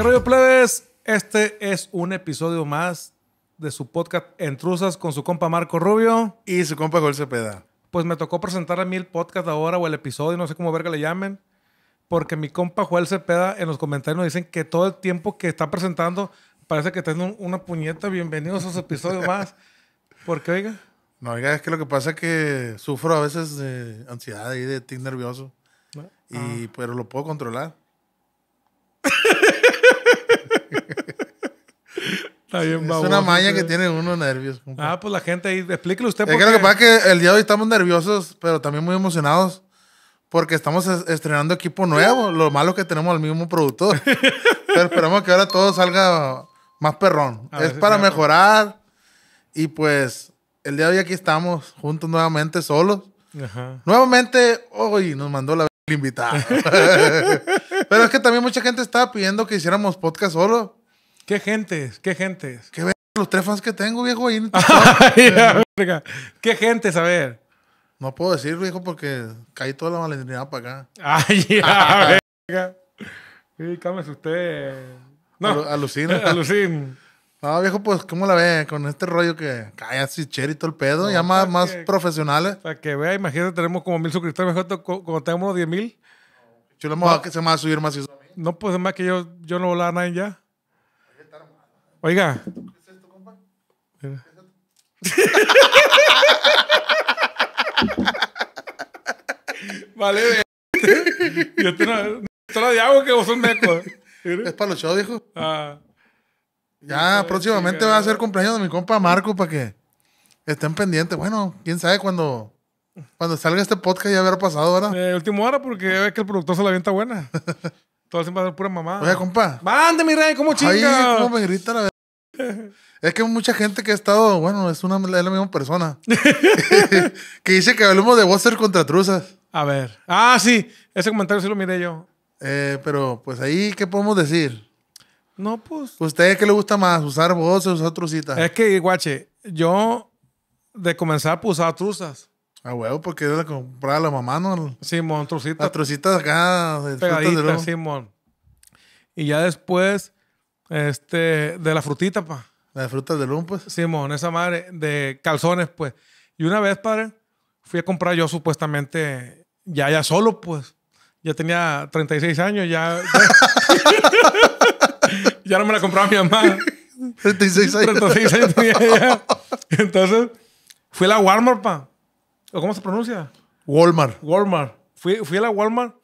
¿Qué plebes? Este es un episodio más de su podcast Entrusas con su compa Marco Rubio. Y su compa Joel Cepeda. Pues me tocó presentar a mí el podcast ahora o el episodio, no sé cómo verga le llamen. Porque mi compa Joel Cepeda en los comentarios nos dicen que todo el tiempo que está presentando parece que está un, una puñeta. Bienvenidos a su episodio más. Porque, oiga. No, oiga, es que lo que pasa es que sufro a veces de ansiedad y de tic nervioso. Ah. Y, Pero lo puedo controlar. es una maña que tiene uno nervios. Ah, pues la gente ahí, usted. Es que lo que pasa es que el día de hoy estamos nerviosos, pero también muy emocionados. Porque estamos estrenando equipo nuevo. Lo malo que tenemos al mismo productor. pero esperamos que ahora todo salga más perrón. es para mejorar. Y pues, el día de hoy aquí estamos juntos nuevamente, solos. Nuevamente, hoy nos mandó la invitada. Pero es que también mucha gente estaba pidiendo que hiciéramos podcast solo. ¿Qué gentes? ¿Qué gentes? ¿Qué ver los tres fans que tengo, viejo? Ahí en verga. ¿Qué gentes? A ver. No puedo decir, viejo, porque caí toda la malentinidad para acá. Ay, ya, verga. Sí, usted. No. alucina. No, viejo, pues, ¿cómo la ve? Con este rollo que cae así y todo el pedo, ya más, profesionales. Para que vea, imagínate, tenemos como mil suscriptores, mejor cuando tengamos diez mil. Yo no se va a subir más No, pues es más que yo, yo no volaba a nadie ya. Oiga. ¿Qué es esto, compa? vale, bien. Yo tengo de agua que vos son meco. Es para los shows, viejo. Ah. Ya, próximamente va a ser cumpleaños de mi compa Marco para que estén pendientes. Bueno, quién sabe cuando cuando salga este podcast ya habrá pasado, ¿verdad? Eh, última hora porque ve que el productor se la avienta buena. Todo siempre va a ser pura mamá. Oye, compa. ¡Mande, mi rey! ¿Cómo chinga? Ay, cómo me grita la verdad. Es que mucha gente que ha estado, bueno, es, una, la misma persona. que dice que hablamos de Buster contra Truzas. A ver. Ah, sí. Ese comentario sí lo miré yo. Eh, pero, pues ahí, ¿qué podemos decir? No, pues. usted qué le gusta más? ¿Usar voces o usar Es que, guache, yo de comenzar, pues usaba truzas. Ah, huevo, porque era la que compraba la mamá, ¿no? Simón, trucita. La trucita acá. de Simón. Y ya después, este, de la frutita, pa. La frutas de Lum, pues. Simón, esa madre, de calzones, pues. Y una vez, padre, fui a comprar yo supuestamente ya, ya solo, pues. Ya tenía 36 años, ya. Ya, no me la compraba mi mamá. 36 años. 36 años tenía ya. Entonces, fui a la Walmart, pa cómo se pronuncia? Walmart. Walmart. Fui, a la Walmart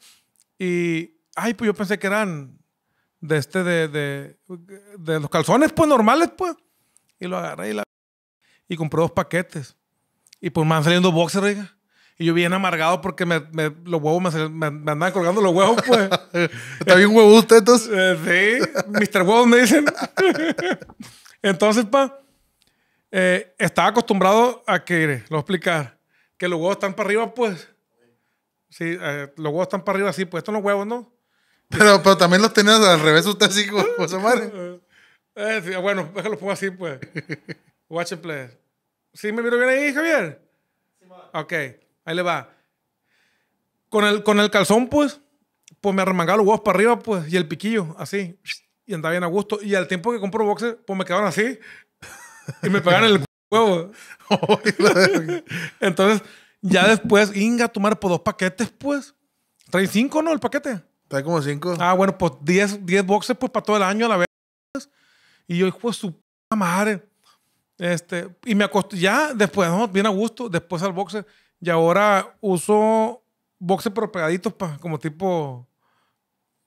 y, ay, pues yo pensé que eran de este, de, de, los calzones, pues normales, pues. Y lo agarré y, la, y compré dos paquetes. Y pues me van saliendo boxer, Y yo bien amargado porque me, los huevos me, andaban colgando los huevos, pues. ¿Está bien huevudo usted, entonces? Eh, sí, Mr. Huevos me dicen. entonces, pa, eh, estaba acostumbrado a que, lo voy a explicar que los huevos están para arriba, pues. Sí, eh, los huevos están para arriba, sí, pues estos son los huevos, ¿no? Pero, pero también los tenías al revés, usted así, su madre. Eh, bueno, déjalo pongo así, pues. Watch and play. ¿Sí me miro bien ahí, Javier? Sí, ok, ahí le va. Con el, con el calzón, pues, pues me arremangaba los huevos para arriba, pues, y el piquillo, así. Y andaba bien a gusto. Y al tiempo que compro boxer, pues me quedaban así. Y me pegaban el Entonces, ya después, inga, tomar por dos paquetes, pues. 35 cinco, ¿no? El paquete. Trae como cinco. Ah, bueno, pues 10 diez, boxes, pues, para todo el año a la vez. Y yo, hijo su madre. Este, y me acostó ya después, no, bien a gusto, después al boxe Y ahora uso boxer pero pegaditos, como tipo,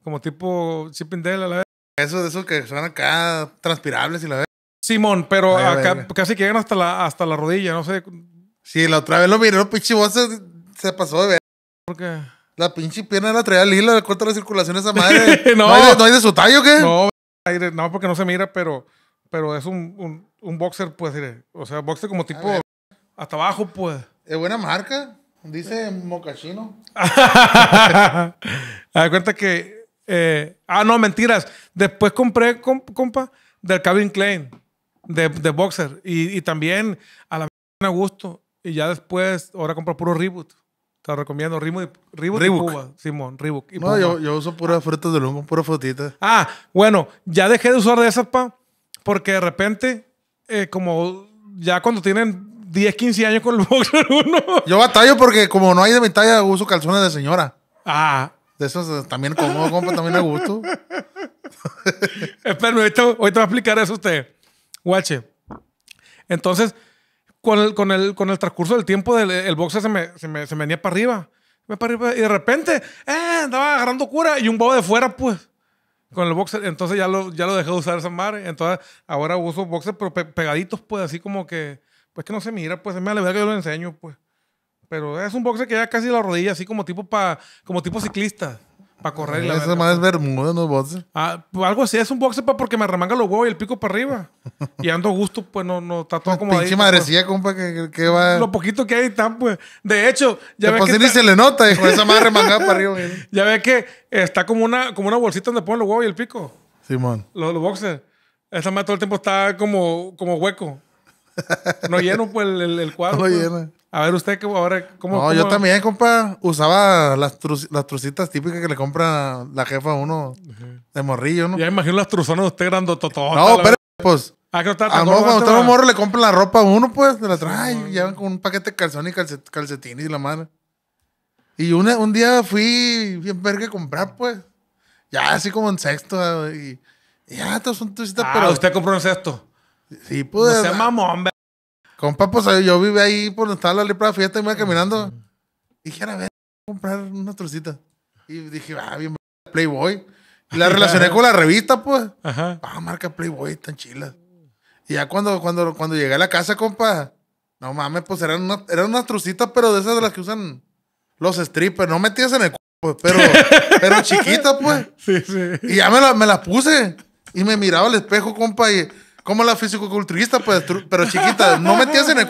como tipo Chip a la vez. Eso, de esos que son acá transpirables y la vez. Simón, pero acá casi llegan hasta la, hasta la rodilla, no sé. Sí, la otra vez lo miré, pinche se, pasó de ver. La pinche pierna la traía lila, le corta la circulación esa madre. no. ¿No, hay de, su tallo qué? No, no, porque no se mira, pero, pero es un, boxer, pues, o sea, boxer como tipo hasta abajo, pues. Es buena marca, dice Mocachino. a ver, cuenta que. Eh, ah, no, mentiras. Después compré, compa, del Calvin Klein de, de boxer. Y, y, también a la a gusto. Y ya después, ahora compro puro reboot. Te lo recomiendo. Reboot, reboot Simón, Reebok. no, yo, yo, uso puras frutas de lomo, puras frutitas. Ah, bueno, ya dejé de usar de esas, pa. Porque de repente, eh, como ya cuando tienen 10, 15 años con el boxer uno. Yo batallo porque como no hay de mi talla, uso calzones de señora. Ah. De esos eh, también como, compa, también a gusto. Espérame, ahorita, voy a explicar eso usted. Guache. Entonces, con el, con el, con el transcurso del tiempo, del, el boxer se me, se, me, se me venía para arriba. Para arriba y de repente, eh, andaba agarrando cura y un bobo de fuera, pues. Con el boxer, entonces ya lo, ya lo dejé de usar esa madre. Entonces, ahora uso boxer, pero pegaditos, pues, así como que, pues que no se mira, pues, se me le que yo lo enseño, pues. Pero es un boxer que ya casi la rodilla, así como tipo, pa, como tipo ciclista. Para correr Esa madre es Bermuda, no ah, es pues, boxer. algo así, es un boxer para porque me remanga los huevos y el pico para arriba. y ando a gusto, pues no, no, está todo como Pinche pues. madrecilla, pues. compa, que, que, va. Lo poquito que hay están, pues. De hecho, ya ves. Pues ni se le nota, hijo, esa madre remangada para arriba. Ya ves que está como una, como una bolsita donde ponen los huevos y el pico. Simón. Los, boxes Esa madre todo el tiempo está como, como hueco. No lleno, pues, el, el, cuadro. No pues. llena. A ver, usted ahora, ¿cómo? No, yo también, compa, usaba las, las, trucitas típicas que le compra la jefa a uno de morrillo, ¿no? Ya imagino las truzonas de usted grandototón. No, pero pues. Ah, que a cuando usted morro le compran la ropa a uno, pues, de la trae, ya con un paquete de calzón y calcetines y la madre. Y un día fui bien ver que comprar, pues. Ya así como en sexto, ah, y, ya, todos son trucitas, ah, pero. usted compró en sexto. Sí, pues. No sea ah. mamón, Compa, pues eh, yo vive ahí por donde estaba la lepra fiesta y me iba caminando. dije, a ver, comprar una trocita. Y dije, ah, bien, Playboy. Y la relacioné con la revista, pues. Ajá. Ah, marca Playboy, tan chila Y ya cuando, cuando, cuando llegué a la casa, compa, no mames, pues eran, eran unas trucitas, pero de esas de las que usan los strippers. No metías en el cuerpo pues, pero, pero chiquita, pues. Sí, sí. Y ya me, la, me las puse. Y me miraba al espejo, compa, y como la fisicoculturista, pues, pero chiquita, no metías en el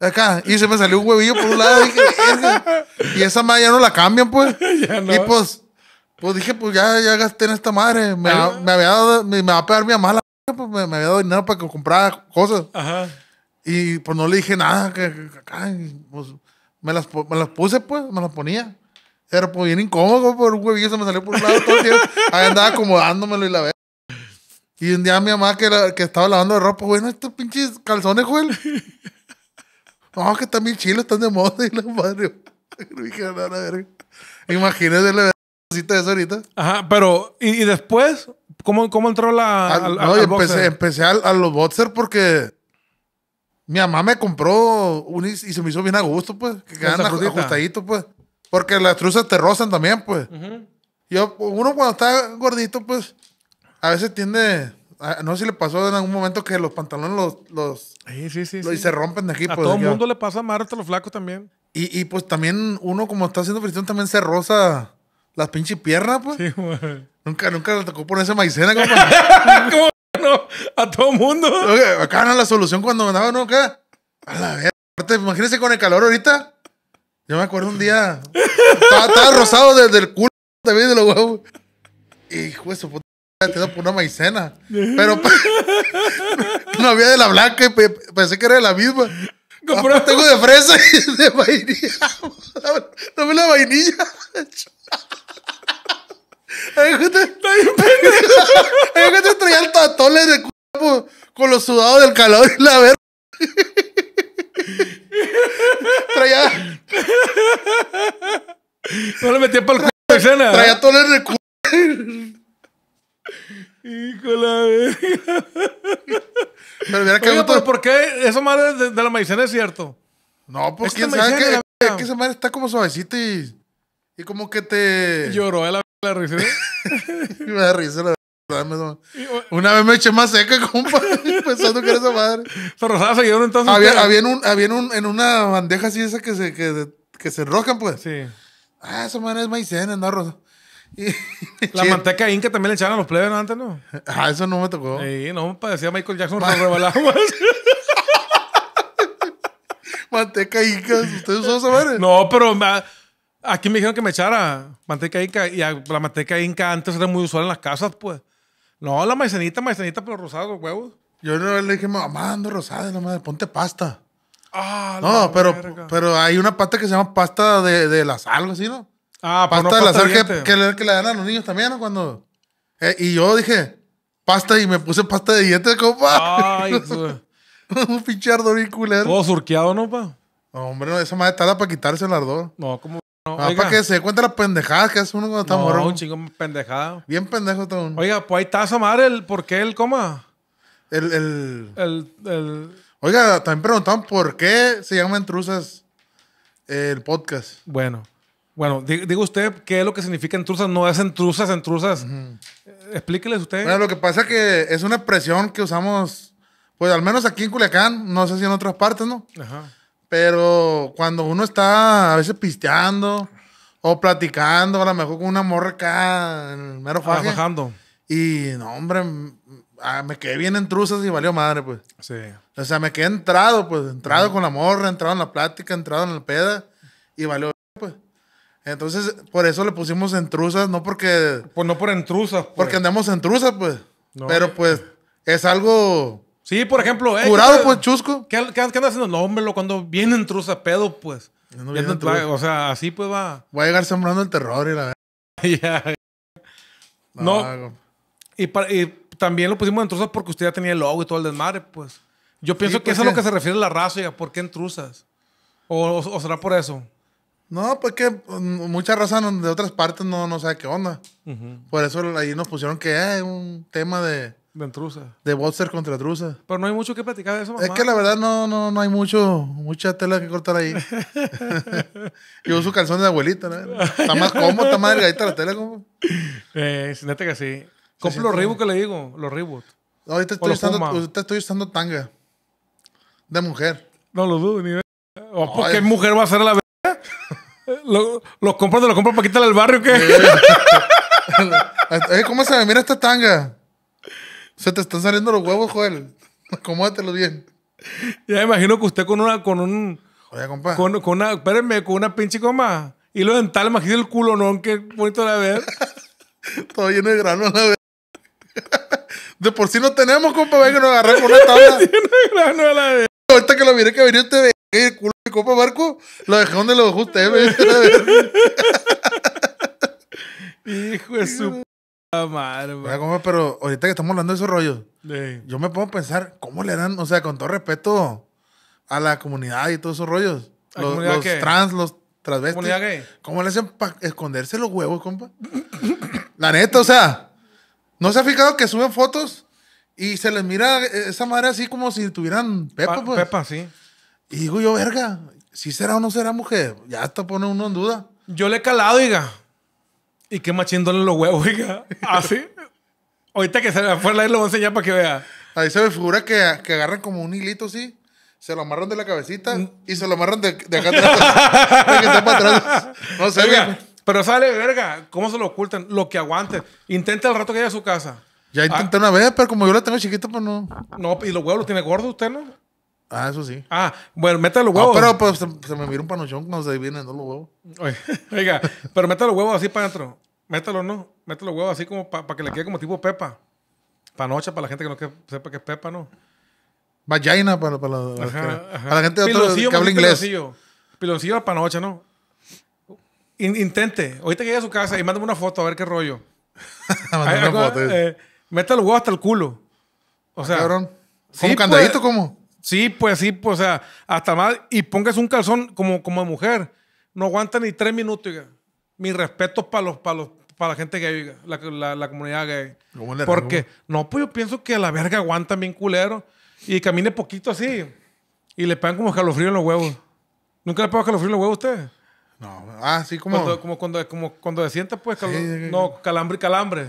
acá y se me salió un huevillo por un lado dije, y esa madre ya no la cambian pues y pues pues dije pues ya, ya gasté en esta madre me, me había dado, me, va a pegar mi mamá la pues me, había dado dinero para que comprara cosas Ajá. y pues no le dije nada que, que, pues, me las, me las puse pues me las ponía era pues bien incómodo por un huevillo se me salió por un lado todo el tiempo ahí andaba acomodándomelo y la verdad y un día mi mamá que, que estaba lavando ropa, bueno estos pinches calzones, güey. no, que están bien chiles, están de moda y la madre. Imagínese la cosita de eso ahorita. Ajá, pero, ¿y, después? ¿Cómo, ¿Cómo, entró la. Ah, al, no, empecé, a, los boxer porque mi mamá me compró un, y se me hizo bien a gusto, pues. Que quedan ajustaditos, pues. Porque las truzas te rozan también, pues. Yo, uno cuando está gordito, pues, a veces tiende. no sé si le pasó en algún momento que los pantalones los. los sí, sí, sí, Y se rompen de aquí. A pues, todo el mundo le pasa a hasta los flacos también. Y, y, pues también uno, como está haciendo fricción, también se rosa las pinches piernas, pues. Sí, güey. Nunca, nunca le tocó ponerse maicena, ¿Cómo no? A todo mundo. acá no la solución cuando andaba, ¿no? Acá. A la vez. Imagínense con el calor ahorita. Yo me acuerdo un día. estaba, rosado desde el culo de los huevos. Hijo de tenía por una maicena. Pero no había de la blanca y pensé que era de la misma. Ah, pues tengo de fresa y de vainilla. Dame la vainilla. Ay, que te, traía el tatole de cuerpo con los sudados del calor y la verga. traía. No le metía para el culo de escena. Traía ¿eh? todo el recuerdo. Híjole. Pero mira ¿por qué esa madre de, la maicena es cierto? No, porque pues, quién sabe esa madre está como suavecita y, como que te... Lloró la, la risa. una vez me eché más seca, compa, pensando que era esa madre. Se rosaba entonces. Había, había, en, un, había en, un, en, una bandeja así esa que se, que, se rojan, pues. Sí. Ah, esa madre es maicena, no rosa. La manteca inca también le echaron a los plebes antes, ¿no? Ah, eso no me tocó. Sí, no, parecía Michael Jackson nos manteca inca, ¿ustedes usaban saber. No, pero aquí me dijeron que me echara manteca inca. Y la manteca inca antes era muy usual en las casas, pues. No, la maicenita, maicenita, pero rosada, los huevos. Yo le dije, mamá, ando rosada, no madre, ponte pasta. Ah, no, pero, pero hay una pasta que se llama pasta de, de la sal, así, ¿no? Ah, pues pasta, no de la que, le dan a los niños también, ¿no? Cuando. Eh, y yo dije, pasta, y me puse pasta de dientes, compa. Ay, Un pinche ardor y culero. Todo surqueado, ¿no, pa? No, hombre, no, esa madre tarda para quitarse el ardor. No, como. No, ah, para que se dé cuenta las pendejadas que hace uno cuando está no, un chingo pendejado. Bien pendejo todo Oiga, pues ahí está esa madre, el, ¿por qué el coma? El, el, el, el... Oiga, también preguntaban por qué se llama truzas el podcast. Bueno. Bueno, diga usted qué es lo que significa entruzas, no es entruzas, entruzas. Explíqueles usted. Bueno, lo que pasa es que es una expresión que usamos, pues al menos aquí en Culiacán, no sé si en otras partes, ¿no? Ajá. Pero cuando uno está a veces pisteando o platicando, a lo mejor con una morra acá, en el mero ah, faje. Bajando. Y no, hombre, ah, me quedé bien entruzas y valió madre, pues. Sí. O sea, me quedé entrado, pues, entrado con la morra, entrado en la plática, entrado en el peda y valió entonces, por eso le pusimos entrusas, no porque. Pues no por entrusas. Pues. Porque andamos en entrusas, pues. Pero pues es algo. Sí, por ejemplo. Eh, curado, pues, chusco. ¿Qué, qué, andas haciendo? No, hombre, lo, cuando viene entrusa, pedo, pues. o sea, así pues va. Va a llegar sembrando el terror y la verdad. No. Y, también lo pusimos en truza porque usted ya tenía el logo y todo el desmadre, pues. Yo pienso que pues es a lo que se refiere la raza, ya. ¿Por qué en o será por eso? No, pues que mm, mucha raza de otras partes no, no sabe qué onda. Por eso ahí nos pusieron que es eh, un tema de... De Trusa. De Boxer contra drusa. Pero no hay mucho que platicar de eso, mamá. Es que la verdad no, no, no hay mucho, mucha tela que cortar ahí. Yo uso calzón de abuelita, ¿no? Está más cómodo, está más delgadita la tela, como. Eh, neta que sí. Compro los ribos que le digo, los ribos No, ahorita estoy, usando, estoy usando tanga. De mujer. No lo dudo, ni ver. ¿Por qué mujer va a ser la verdad los compras te los compras para quitarle al barrio qué? Eh, ¿Cómo se me mira esta tanga? Se te están saliendo los huevos, Joel. Acomódatelo bien. Ya me imagino que usted con una, con un. Oye, compa. Con, una, espérenme, con una pinche coma. Y lo dental, imagínate el culo, ¿no? Qué bonito la ver. Todo lleno de grano, la ver. De por sí no tenemos, compa, venga que nos agarré con una tabla. lleno de grano, la ver. Ahorita que lo miré que venía este el culo compa Marco, lo dejé donde lo dejó Hijo de su madre, pero ahorita que estamos hablando de esos rollos, yo me pongo a pensar cómo le dan, o sea, con todo respeto a la comunidad y todos esos rollos. Los, trans, los transvestis. ¿Cómo le hacen para esconderse los huevos, compa? la neta, o sea, ¿no se ha fijado que suben fotos? Y se les mira esa madre así como si tuvieran pepa, pues? Pepa, sí. Y digo yo, verga, si será o no será mujer, ya está pone uno en duda. Yo le he calado, diga. Y qué dole los huevos, diga. Así. Ah, Ahorita que se me fue la lo voy a enseñar para que vea. Ahí se me figura que, que agarran como un hilito, sí. Se lo amarran de la cabecita mm. y se lo amarran de, de acá atrás. de está para atrás. No sé, Pero sale, verga, ¿cómo se lo ocultan? Lo que aguanten. Intenta el rato que haya a su casa. Ya ah. intenté una vez, pero como yo la tengo chiquita, pues no. No, y los huevos los tiene gordos usted, ¿no? Ah, eso sí. Ah, bueno, métale los ah, huevos. Ah, pero pues, se, me mira un panochón cuando se viene no los huevos. Oiga, pero métale los huevos así para adentro. Métalo, ¿no? Métale los huevos así como para que le quede como tipo pepa. Panocha, para la gente que no que, sepa que es pepa, ¿no? Vagina para, la, para la gente de que habla inglés. Piloncillo. Piloncillo a panocha, ¿no? intente. Ahorita que llegue a su casa y mándame una foto a ver qué rollo. Mándame una foto. Eh, los huevos hasta el culo. O ah, sea, cabrón. ¿Cómo pues, candadito? ¿Cómo? Sí, pues sí, pues, o sea, hasta más. Y pongas un calzón como, como mujer. No aguanta ni tres minutos, Mis Mi respeto para los, para la gente gay, La, la, comunidad gay. Porque, no, pues yo pienso que la verga aguanta bien culero. Y camine poquito así. Y le pegan como calofrío en los huevos. ¿Nunca le pegan calofrío en los huevos a usted? No. Ah, sí, como. Cuando, como cuando, como cuando se sienta, pues. calambre No, calambre, calambre.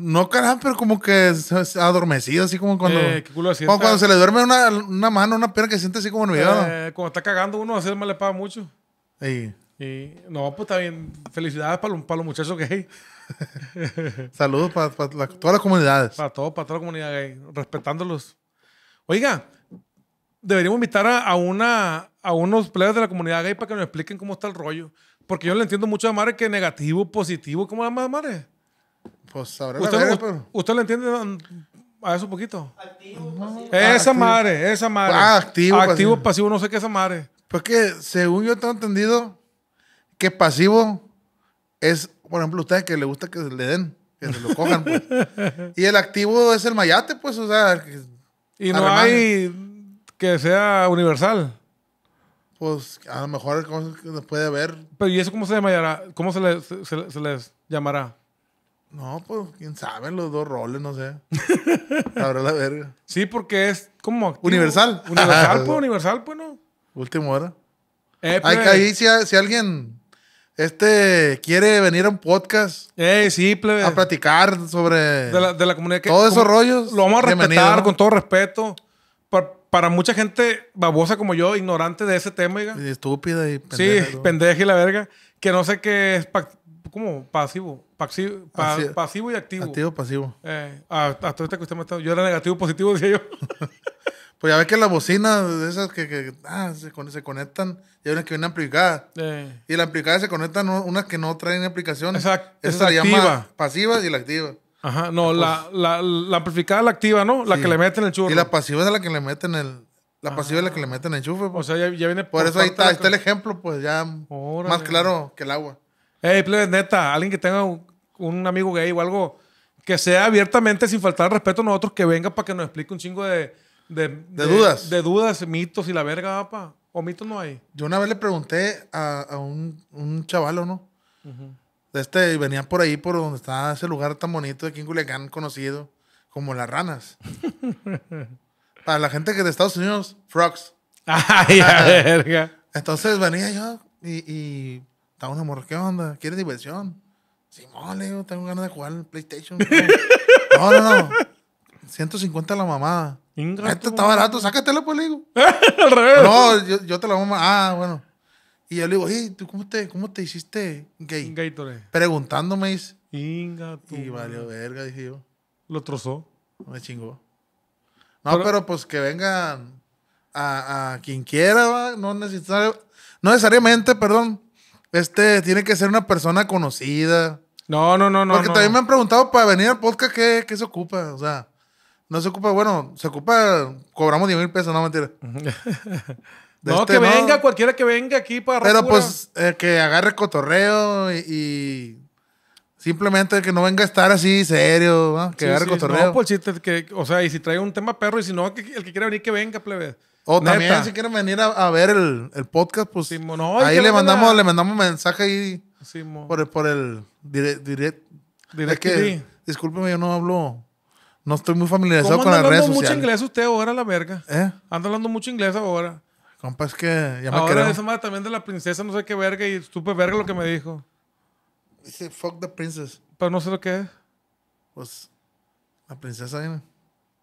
No, carajo, pero como que adormecido, así como cuando. Eh, cuando se le duerme una, mano, una pierna que siente así como olvidado. Eh, cuando está cagando uno, así me le paga mucho. Y, no, pues está bien. Felicidades para, para los muchachos gay. Saludos para, todas las comunidades. Para todo para toda la comunidad gay. Respetándolos. Oiga, deberíamos invitar a, una, a unos players de la comunidad gay para que nos expliquen cómo está el rollo. Porque yo le entiendo mucho a Mare que negativo, positivo, ¿cómo la Mare? Pues ¿Usted, le ¿Usted lo entiende a eso un poquito? Esa madre, esa madre. Ah, activo, pasivo. no sé qué esa madre. Pues que según yo tengo entendido que pasivo es, por ejemplo, usted ustedes que le gusta que se le den, que se lo cojan, pues. y el activo es el mayate, pues, o sea. Y no hay que sea universal. Pues a lo mejor se puede ver. Pero ¿y eso cómo se llamará? ¿Cómo se les llamará? No, pues quién sabe, los dos roles, no sé. Habrá la verga. Sí, porque es como. Universal. Universal, pues, universal, pues, ¿no? Última hora. Hay, eh, que pues. ahí, si, alguien este, quiere venir a un podcast. Eh, sí, plebe. A platicar sobre. De la, comunidad. todos esos rollos. Lo vamos a respetar con todo respeto. Para, mucha gente babosa como yo, ignorante de ese tema, Y estúpida y pendeja. Sí, pendeja y la verga. Que no sé qué es como pasivo, pasivo, pasivo y activo. Activo, pasivo. hasta eh, ahorita que usted me está, yo era negativo, positivo, decía yo. pues ya ves que las bocinas esas que, ah, se, conectan, hay una que viene amplificada. Eh. Y la amplificada se conectan unas que no traen aplicación. Esa, es se llama pasiva y la activa. Ajá, no, pues, la, la, la, amplificada la activa, ¿no? La que le meten el churro. Y la pasiva es la que le meten el, la ah. pasiva es la que le meten enchufe. Pues. O sea, ya, viene por, eso ahí está, el ejemplo, pues ya más claro que el agua. Hey, plebes, neta, alguien que tenga un, amigo gay o algo, que sea abiertamente, sin faltar respeto a nosotros, que venga para que nos explique un chingo de... De, dudas. De dudas, mitos y la verga, papá. ¿O mitos no hay? Yo una vez le pregunté a, a un, un o ¿no? De Este, venía por ahí, por donde está ese lugar tan bonito de aquí en Culiacán, conocido como Las Ranas. Para la gente que de Estados Unidos, Frogs. Ay, verga. Entonces venía yo y, y está una morra, ¿qué onda? ¿Quieres diversión? Sí, le digo, tengo ganas de jugar en PlayStation. No, no, no. 150 la mamada. Esto está barato, sácatelo pues, le digo. al revés. No, yo, yo te la mamá. Ah, bueno. Y yo le digo, hey, ¿tú cómo te, cómo te hiciste gay? Preguntándome, dice. Inga, tú. Y valió verga, dije yo. Lo trozó. Me chingó. No, pero, pues que vengan a, a quien quiera, no no necesariamente, perdón, este, tiene que ser una persona conocida. No, no, no, no. Porque también me han preguntado para venir al podcast qué, se ocupa. O sea, no se ocupa, bueno, se ocupa, cobramos 10 mil pesos, no mentira. no, este, que venga, cualquiera que venga aquí para. Pero pues eh, que agarre cotorreo y, simplemente que no venga a estar así serio, que agarre cotorreo. Pues o sea, y si trae un tema perro y si no, el que quiera venir que venga, plebe. O oh, también si quieren venir a, ver el, el, podcast, pues sí, no, ahí le mandamos, le mandamos mensaje ahí por, el, por el direct, que, discúlpeme, yo no hablo, no estoy muy familiarizado con las redes sociales. hablando mucho inglés usted ahora, la verga? ¿Eh? Anda hablando mucho inglés ahora. Compa, es que ya me Ahora también de la princesa, no sé qué verga, y estupe verga lo que me dijo. Dice, fuck the princess. Pero no sé lo que es. Pues, la princesa viene.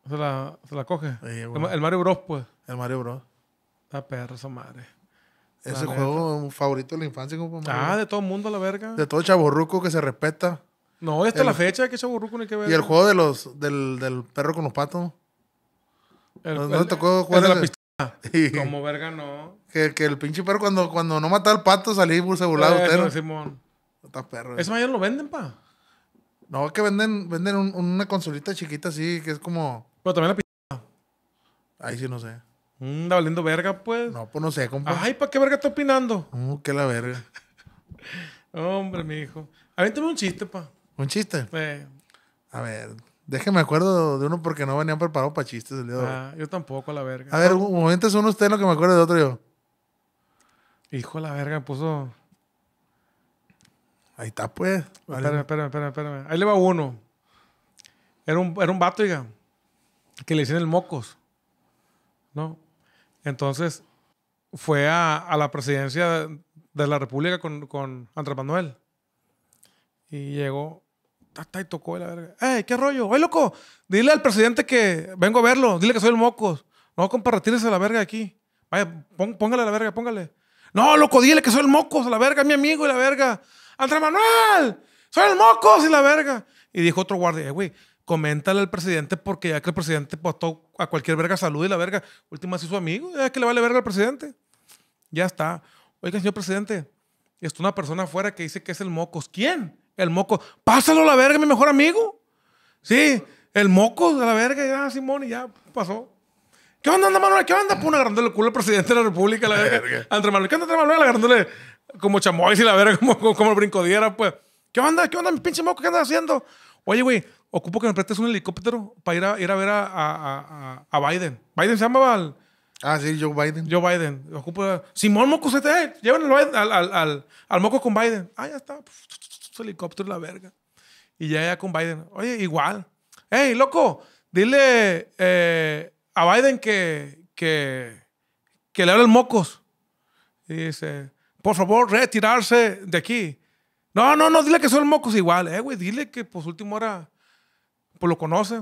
Se la, la coge. el Mario Bros, pues. El Mario Bros. la ah, perra, esa madre. Ese juego favorito de la infancia, como Ah, de todo el mundo, la verga. De todo chaburruco que se respeta. No, esta es la fecha que no hay que ver. Y el juego de los, del, del perro con los patos. El, ¿No, tocó jugar de la pistola? Como verga, no. Que, que, el pinche perro, cuando, cuando no mataba al pato, salí y se burlaba usted. Simón. Está perro. ¿Eso eh. lo venden, pa? No, es que venden, venden un, una consolita chiquita así, que es como. Pero también la pistola. Ahí sí no sé. Anda valiendo verga, pues. No, pues no sé, compa. Ay, ¿para qué verga está opinando? Uh, qué la verga. Hombre, mi hijo. Avéntame un chiste, pa. ¿Un chiste? A ver, déjeme acuerdo de uno porque no venían preparados para chistes el Ah, yo tampoco, a la verga. A ver, un momento es uno usted lo que me acuerdo de otro yo. Hijo de la verga, me puso. Ahí está, pues. Espérame, espérame, espérame, espérame. Ahí le va uno. Era un, era un vato, diga, que le hicieron el mocos. ¿No? Entonces fue a, la presidencia de la República con, con Andrés Manuel. Y llegó, tata, y tocó la verga. ¡Ey, qué rollo! ¡Ey, loco! Dile al presidente que vengo a verlo. Dile que soy el Mocos. No, compa, a la verga aquí. Vaya, póngale la verga, póngale. No, loco, dile que soy el Mocos, la verga, mi amigo y la verga. Andrés Manuel, soy el Mocos y la verga. Y dijo otro guardia, eh, güey, coméntale al presidente porque ya que el presidente postó a cualquier verga salud y la verga, última sí su amigo, ya que le vale verga al presidente. Ya está. Oiga, señor presidente, está una persona afuera que dice que es el Mocos. ¿Quién? El Mocos. Pásalo a la verga, mi mejor amigo. Sí, el Mocos a la verga, ya, Simón, y ya pasó. ¿Qué onda, anda Manuel? ¿Qué onda? Puna agarrándole el culo al presidente de la República, la verga. André Manuel, ¿qué onda, André Manuel? Agarrándole como chamois y la verga, como, como, el brincodiera. pues. ¿Qué onda? ¿Qué onda, mi pinche moco? ¿Qué andas haciendo? Oye, güey, ocupo que me prestes un helicóptero para ir a, a ver a, a, a Biden. Biden se llama? al... Ah, sí, Joe Biden. Joe Biden. Ocupo, Simón Mocosete, eh, llévenlo al, al, al, al, moco con Biden. Ah, ya está. Su helicóptero la verga. Y ya, ya con Biden. Oye, igual. Ey, loco, dile eh, a Biden que, que, que le hablen mocos. Y dice, por favor, retirarse de aquí. No, no, no, dile que son el mocos igual. Eh, güey, dile que pues último hora pues lo conoce.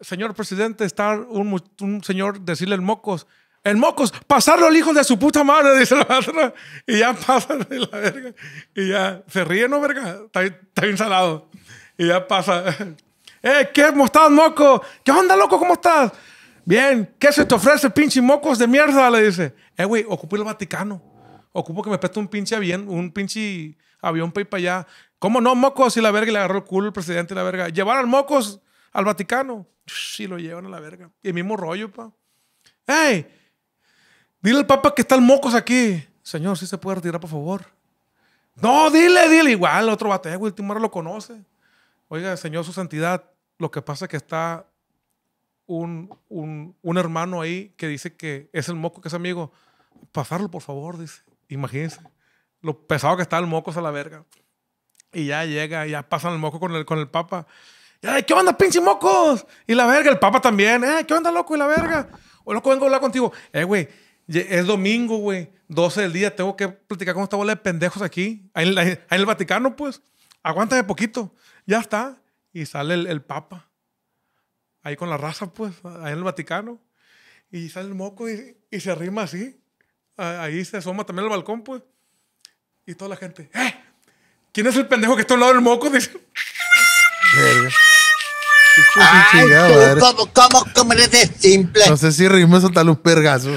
Señor presidente, está un, señor decirle el mocos, el mocos, pasarlo al hijo de su puta madre, dice la Y ya pasa de la verga. Y ya se ríe, ¿no, verga? Está, bien salado. Y ya pasa. ¡Eh, qué, cómo estás, moco! ¿Qué onda, loco? ¿Cómo estás? Bien, ¿qué se te ofrece, pinche mocos de mierda? Le dice. Eh, güey, ocupo el Vaticano. Ocupo que me preste un pinche bien, un pinche avión un ir para allá. ¿Cómo no, mocos? Y la verga, y le agarró el culo el presidente y la verga. al mocos al Vaticano. Sí, lo llevan a la verga. Y el mismo rollo, pa. ¡Ey! Dile al Papa que está el mocos aquí. Señor, si se puede retirar, por favor. No, dile, dile. Igual, otro bate. Eh, el timor lo conoce. Oiga, Señor, su santidad, lo que pasa es que está un, un hermano ahí que dice que es el moco que es amigo. Pasarlo, por favor, dice. Imagínense lo pesado que está el moco a la verga. Y ya llega, ya pasan el moco con el, con el papa. ¡Ay, qué onda, pinche mocos! Y la verga, el papa también. ¡Ay, qué onda, loco! Y la verga. O loco, vengo a hablar contigo. Eh, güey, es domingo, güey. 12 del día, tengo que platicar con esta bola de pendejos aquí. Ahí, en, ahí en el Vaticano, pues. Aguántame poquito. Ya está. Y sale el, el, papa. Ahí con la raza, pues. Ahí en el Vaticano. Y sale el moco y, y se arrima así. Ahí se asoma también el balcón, pues. Y toda la gente, ¡eh! ¿Quién es el pendejo que está al lado del moco? Dice. ¿cómo, cómo, cómo eres de simple? No sé si reírme tal un pergazo.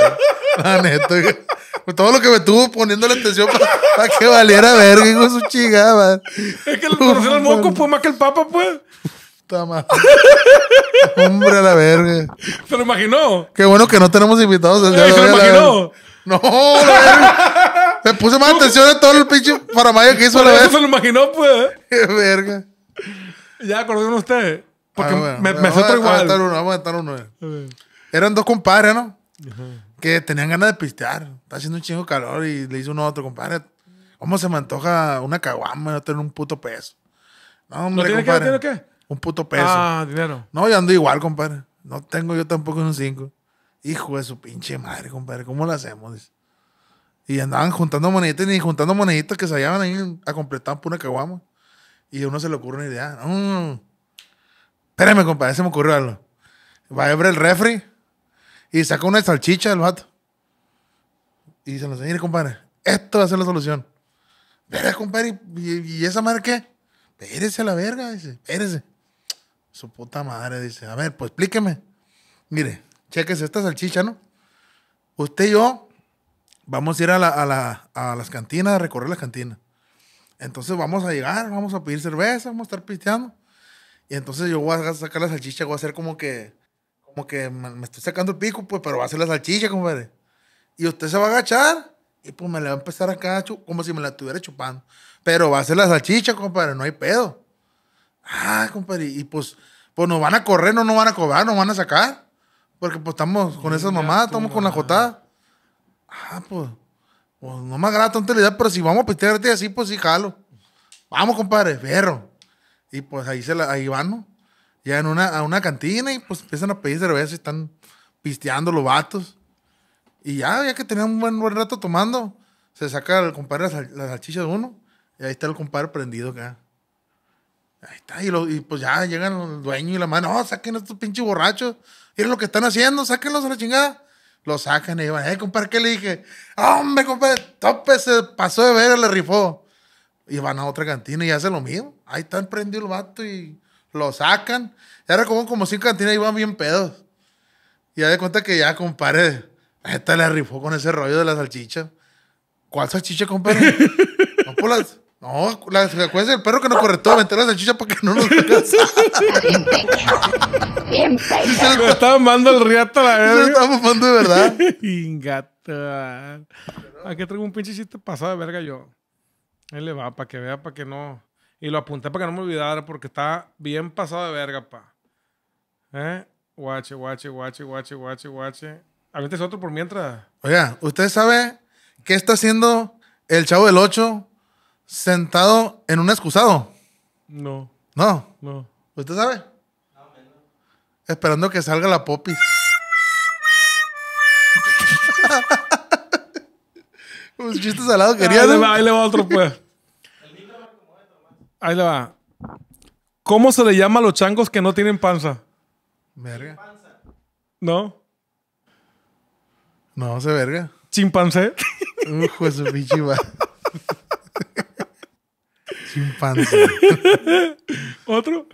La neta. Pues todo lo que me estuvo poniendo la atención para, que valiera verga, hijo su chingada. Es que el conocer al moco fue más que el papa, pues. Está Hombre, la verga. ¿Se lo imaginó? Qué bueno que no tenemos invitados eh, ¿Se lo imaginó? No, verga. Me puse más atención a todo el pinche paramayo que hizo la vez. se lo imaginó, pues. Qué verga. Ya acordé uno de ustedes. Porque ah, me, me otro igual. Vamos a uno, vamos a estar uno. Eh. Eran dos compadres, ¿no? Que tenían ganas de pistear. Está haciendo un chingo de calor y le hizo uno a otro compadre. ¿Cómo se me antoja una caguama y no tener un puto peso? No, hombre, ¿No tiene compadre. ¿tiene qué? Un puto peso. Ah, dinero. No, yo ando igual, compadre. No tengo yo tampoco un cinco. Hijo de su pinche madre, compadre. ¿Cómo lo hacemos? Y andaban juntando moneditas y juntando moneditas que se hallaban ahí a completar por una caguama. Y a uno se le ocurre una idea. Mm. Espérame, compadre, se me ocurrió algo. Va a abrir el refri y saca una salchicha del vato. Y se lo mire, compadre, esto va a ser la solución. Verga, compadre, ¿y, esa madre qué? Pérese a la verga, dice, pérese. Su puta madre, dice, a ver, pues explíqueme. Mire, chequese esta salchicha, ¿no? Usted y yo vamos a ir a, la, a, a las cantinas, a recorrer las cantinas. Entonces vamos a llegar, vamos a pedir cerveza, vamos a estar pisteando. Y entonces yo voy a sacar la salchicha, voy a hacer como que, como que me estoy sacando el pico, pues, pero va a ser la salchicha, compadre. Y usted se va a agachar y pues me la va a empezar a acá, como si me la estuviera chupando. Pero va a ser la salchicha, compadre, no hay pedo. Ah, compadre, y pues, pues nos van a correr, no nos van a cobrar, nos van a sacar. Porque pues estamos con esas mamadas, estamos con la J. Ah, pues, pues, no me agrada la tontería, pero si vamos a pistearte así, pues sí, jalo. Vamos, compadre, perro. Y pues ahí, se la, ahí van, ¿no? Llegan una, a una cantina y pues empiezan a pedir cerveza y están pisteando los vatos. Y ya, ya que tenían un buen, buen rato tomando, se saca el compadre la, la salchicha de uno y ahí está el compadre prendido acá. Ahí está, y, pues ya llegan los dueño y la mano, no, saquen a estos pinches borrachos, miren lo que están haciendo, sáquenlos a la chingada lo sacan y van, eh, compadre, ¿qué le dije? Ah, hombre, compadre, tope, se pasó de ver, le rifó. Y van a otra cantina y hace lo mismo. Ahí están, prendido el vato y lo sacan. ahora como, como cinco cantinas y van bien pedos. Y ya de cuenta que ya, compadre, esta le rifó con ese rollo de la salchicha. ¿Cuál salchicha, compadre? no, por pues las... No, la, acuérdense del perro que nos corretó, meter la salchicha para que no nos alcanzase. Bien pecho. Bien estaba mamando el riato, la verdad. estaba mamando de verdad. Ingato. Aquí traigo un pinche chiste pasado de verga yo. Él le va, para que vea, para que no. Y lo apunté para que no me olvidara, porque está bien pasado de verga, pa. ¿Eh? Guache, guache, guache, guache, guache, guache. A mí es otro por mientras. Oiga, ¿usted sabe qué está haciendo el chavo del 8 sentado en un excusado? No. ¿No? No. ¿Usted sabe? No, no. Esperando que salga la popis. Un chiste salado quería. Ahí, le va, otro, pues. Ahí le va. ¿Cómo se le llama a los changos que no tienen panza? Verga. ¿No? No, se verga. ¿Chimpancé? juez su pinche Chimpancé. ¿Otro?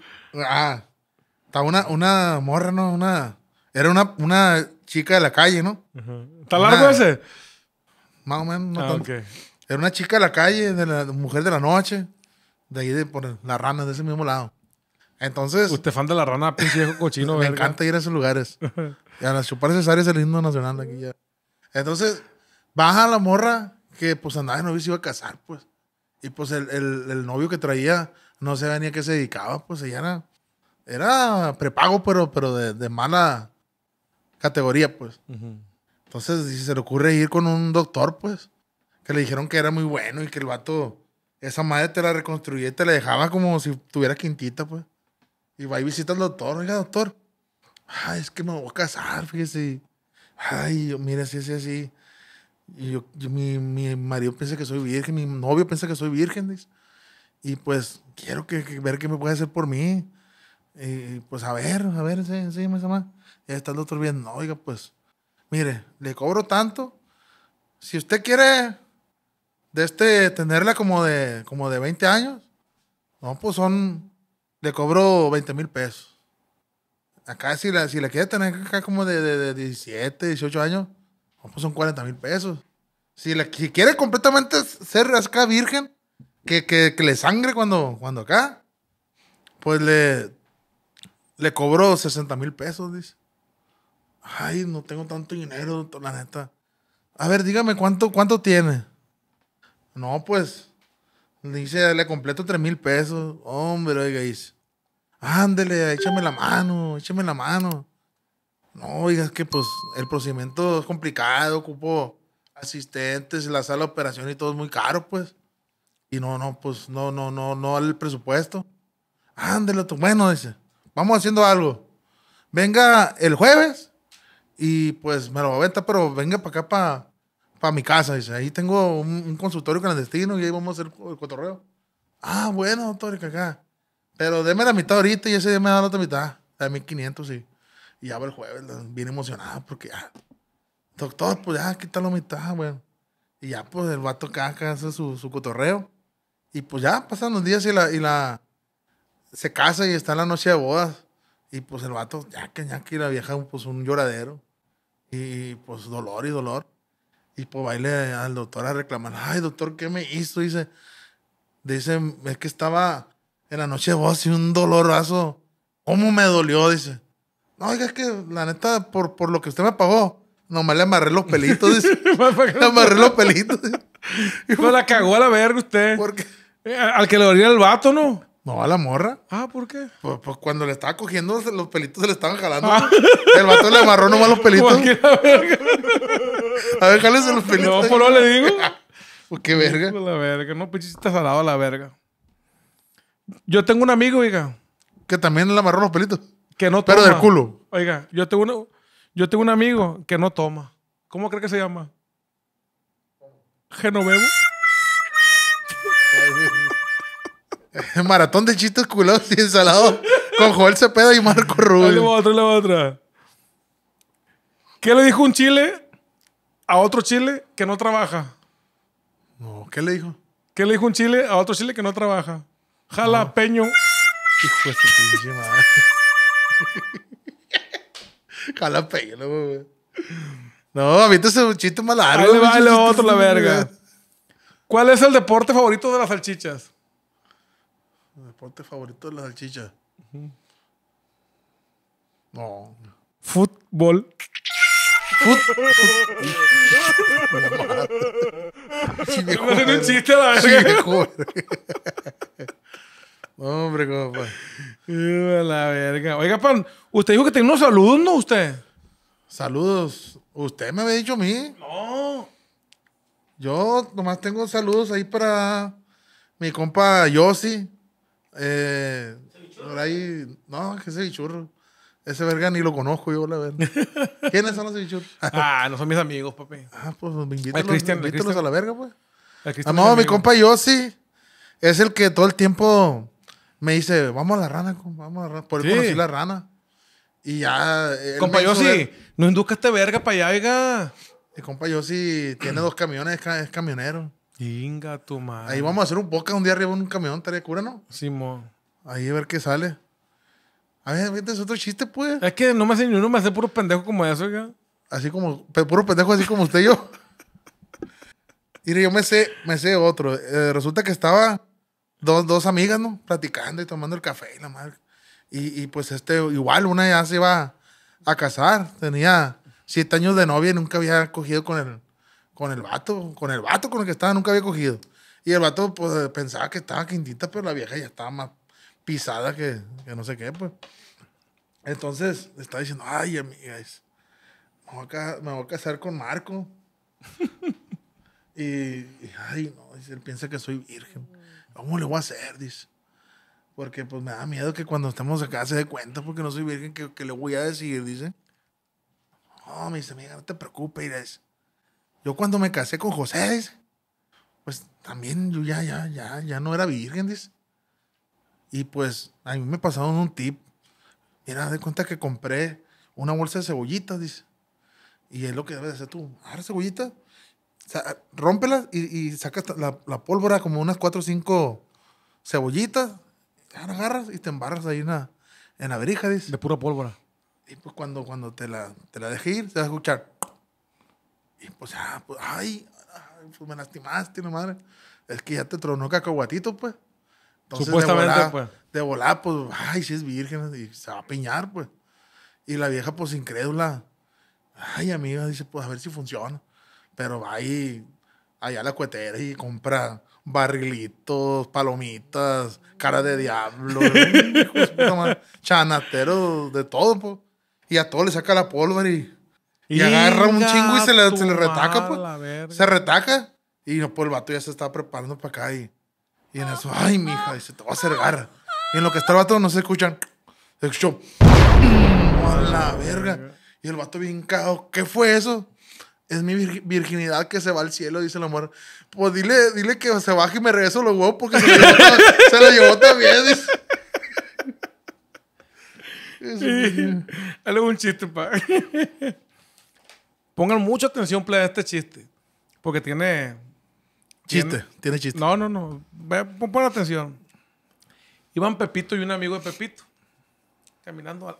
Ah, está una, una morra, ¿no? Una, era una, chica de la calle, ¿no? ¿Está largo ese? Más o menos, no ah, tanto. Era una chica de la calle, de la mujer de la noche, de ahí por la rana, de ese mismo lado. Entonces. Usted fan de la rana, pinche cochino, Me encanta ir a esos lugares. y a las chupar es el himno nacional aquí ya. Entonces, baja la morra que pues andaba no si iba a casar, pues. Y pues el, novio que traía, no se ni a qué se dedicaba, pues ella era, prepago, pero, pero de, mala categoría, pues. Entonces, si se le ocurre ir con un doctor, pues, que le dijeron que era muy bueno y que el vato, esa madre te la reconstruía y te la dejaba como si tuviera quintita, pues. Y va y visita al doctor, oiga, doctor, ay, es que me voy a casar, fíjese. Ay, mira, sí, sí, así. Y yo, mi, marido piensa que soy virgen, mi novio piensa que soy virgen. Y pues quiero que, ver qué me puede hacer por mí. Y pues a ver, a ver, sí, sí, me llama. Y está el doctor viendo, no, oiga, pues, mire, le cobro tanto. Si usted quiere de este, tenerla como de, como de 20 años, no, pues son, le cobro 20 mil pesos. Acá si la, si la quiere tener acá como de 17, 18 años, pues son 40 mil pesos. Si, le, quiere completamente ser acá virgen, que, le sangre cuando, cuando acá, pues le, le cobró 60 mil pesos, dice. Ay, no tengo tanto dinero, la neta. A ver, dígame cuánto, cuánto tiene. No, pues, dice, le completo 3 mil pesos. Hombre, oiga, dice. Ándele, échame la mano, échame la mano. No, oiga, es que pues el procedimiento es complicado, ocupo asistentes, la sala de operación y todo es muy caro, pues. Y no, no, pues no, no, no, no el presupuesto. tú bueno, dice, vamos haciendo algo. Venga el jueves y pues me lo va a aventar, pero venga para acá, para, para mi casa, dice. Ahí tengo un, consultorio clandestino y ahí vamos a hacer el cotorreo. Ah, bueno, doctor, acá. Pero déme la mitad ahorita y ese día me da la otra mitad. A 1500, sí. Y ya va el jueves, bien emocionada, porque ya. Ah, doctor, pues ya, quítalo la mitad, güey. Y ya, pues el vato caca, hace su, su, cotorreo. Y pues ya pasan los días y la, y la. Se casa y está en la noche de bodas. Y pues el vato, ya que ya que la vieja, pues un lloradero. Y pues dolor y dolor. Y pues baile al doctor a reclamar. Ay, doctor, ¿qué me hizo? Dice. Dice, es que estaba en la noche de bodas y un dolorazo. ¿Cómo me dolió? Dice. No, oiga, es que la neta, por, por lo que usted me pagó, nomás le amarré los pelitos. Dice. le amarré los pues pelitos. Dice. no la cagó a la verga usted. ¿Por qué? Eh, al que le dolía el vato, ¿no? No, a la morra. Ah, ¿por qué? Pues, pues cuando le estaba cogiendo, los pelitos se le estaban jalando. Ah. El vato le amarró nomás los pelitos. La verga? A ver, jálese los pelitos. No, por lo le digo. pues qué verga. Por la verga. No, pinche está salado a la verga. Yo tengo un amigo, oiga. Que también le amarró los pelitos que no toma. Pero del culo. Oiga, yo tengo, yo tengo un amigo que no toma. ¿Cómo cree que se llama? Genovevo. Maratón de chistes culados y ensalados con Joel Cepeda y Marco Rubio. Le otra, la otra. ¿Qué le dijo un chile a otro chile que no trabaja? No, ¿qué le dijo? ¿Qué le dijo un chile a otro chile que no trabaja? Jalapeño. peño. Jalapeño, güey. No, hace un chiste más largo. otro la ¿Cuál es el deporte favorito de las salchichas? El deporte favorito de las salchichas. No. Fútbol. ¿Fútbol? chiste hombre, a la verga. Oiga, pan, usted dijo que tenía unos saludos, ¿no? Usted. Saludos. Usted me había dicho a mí. No. Yo nomás tengo saludos ahí para mi compa Yossi. Eh, por ahí, no, que ese bichurro? Ese verga ni lo conozco yo, la verga. ¿Quiénes son los bichurros? ah, no son mis amigos, papi. Ah, pues me invítalos, a la verga, pues. Amado, ah, no, mi compa Yossi es el que todo el tiempo me dice, vamos a la rana, vamos a la rana. Por él sí. la rana. Y ya. Compa, sí, no induzca te este verga para allá, oiga. Y compa, sí, tiene dos camiones, es, camionero. Inga, tu madre. Ahí vamos a hacer un boca un día arriba en un camión, tarea cura, ¿no? mo. Ahí a ver qué sale. A ver, vete, otro chiste, pues. Es que no me hace ni me hace puro pendejo como eso, Así como, puro pendejo así como usted y yo. y yo me sé, me sé otro. Eh, resulta que estaba dos, amigas, ¿no? Platicando y tomando el café y la madre. Y, pues este, igual, una ya se iba a casar. Tenía siete años de novia y nunca había cogido con el, con el vato, con el vato con el que estaba, nunca había cogido. Y el vato pues, pensaba que estaba quintita, pero la vieja ya estaba más pisada que, no sé qué, pues. Entonces está diciendo, ay, amigas, me voy a, casar con Marco. y, y, ay, no, él piensa que soy virgen. ¿Cómo le voy a hacer? Dice. Porque pues me da miedo que cuando estamos acá se dé cuenta porque no soy virgen que, le voy a decir, dice. No, me dice, amiga, no te preocupes. Yo cuando me casé con José, pues también yo ya, ya, ya, ya no era virgen, dice. Y pues a mí me pasaron un tip. Mira, de cuenta que compré una bolsa de cebollitas, dice. Y es lo que debes hacer tú. ¿Ahora cebollita sea, rómpelas y, y sacas la, pólvora como unas cuatro o cinco cebollitas, agarras y te embarras ahí en la, en la verija, dice. De pura pólvora. Y pues cuando, cuando te, la, te la ir, se va a escuchar. Y pues, ya, pues ay, pues me lastimaste, no madre. Es que ya te tronó cacahuatito, pues. Supuestamente, pues. De volar, pues, ay, si es virgen, y se va a piñar, pues. Y la vieja, pues, incrédula. Ay, amiga, dice, pues, a ver si funciona. Pero va ahí, allá a la cuetera y compra barrilitos, palomitas, cara de diablo, chanateros, de todo, pues. Y a todo le saca la pólvora y, agarra un chingo y se le, se le retaca, pues. Se retaca. Y pues, el vato ya se está preparando para acá y, en eso, ay, mija, se te va a garra. Y en lo que está el vato no se escuchan. Se escuchó. Mm. A la verga. Y el vato bien cagado. ¿Qué fue eso? Es mi virginidad que se va al cielo, dice el amor. Pues dile, que se baje y me regreso los huevos porque se la llevó, también. Es un chiste, pa. Pongan mucha atención, a este chiste. Porque tiene. Chiste, tiene, chiste. No, no, no. Pongan atención. Iban Pepito y un amigo de Pepito caminando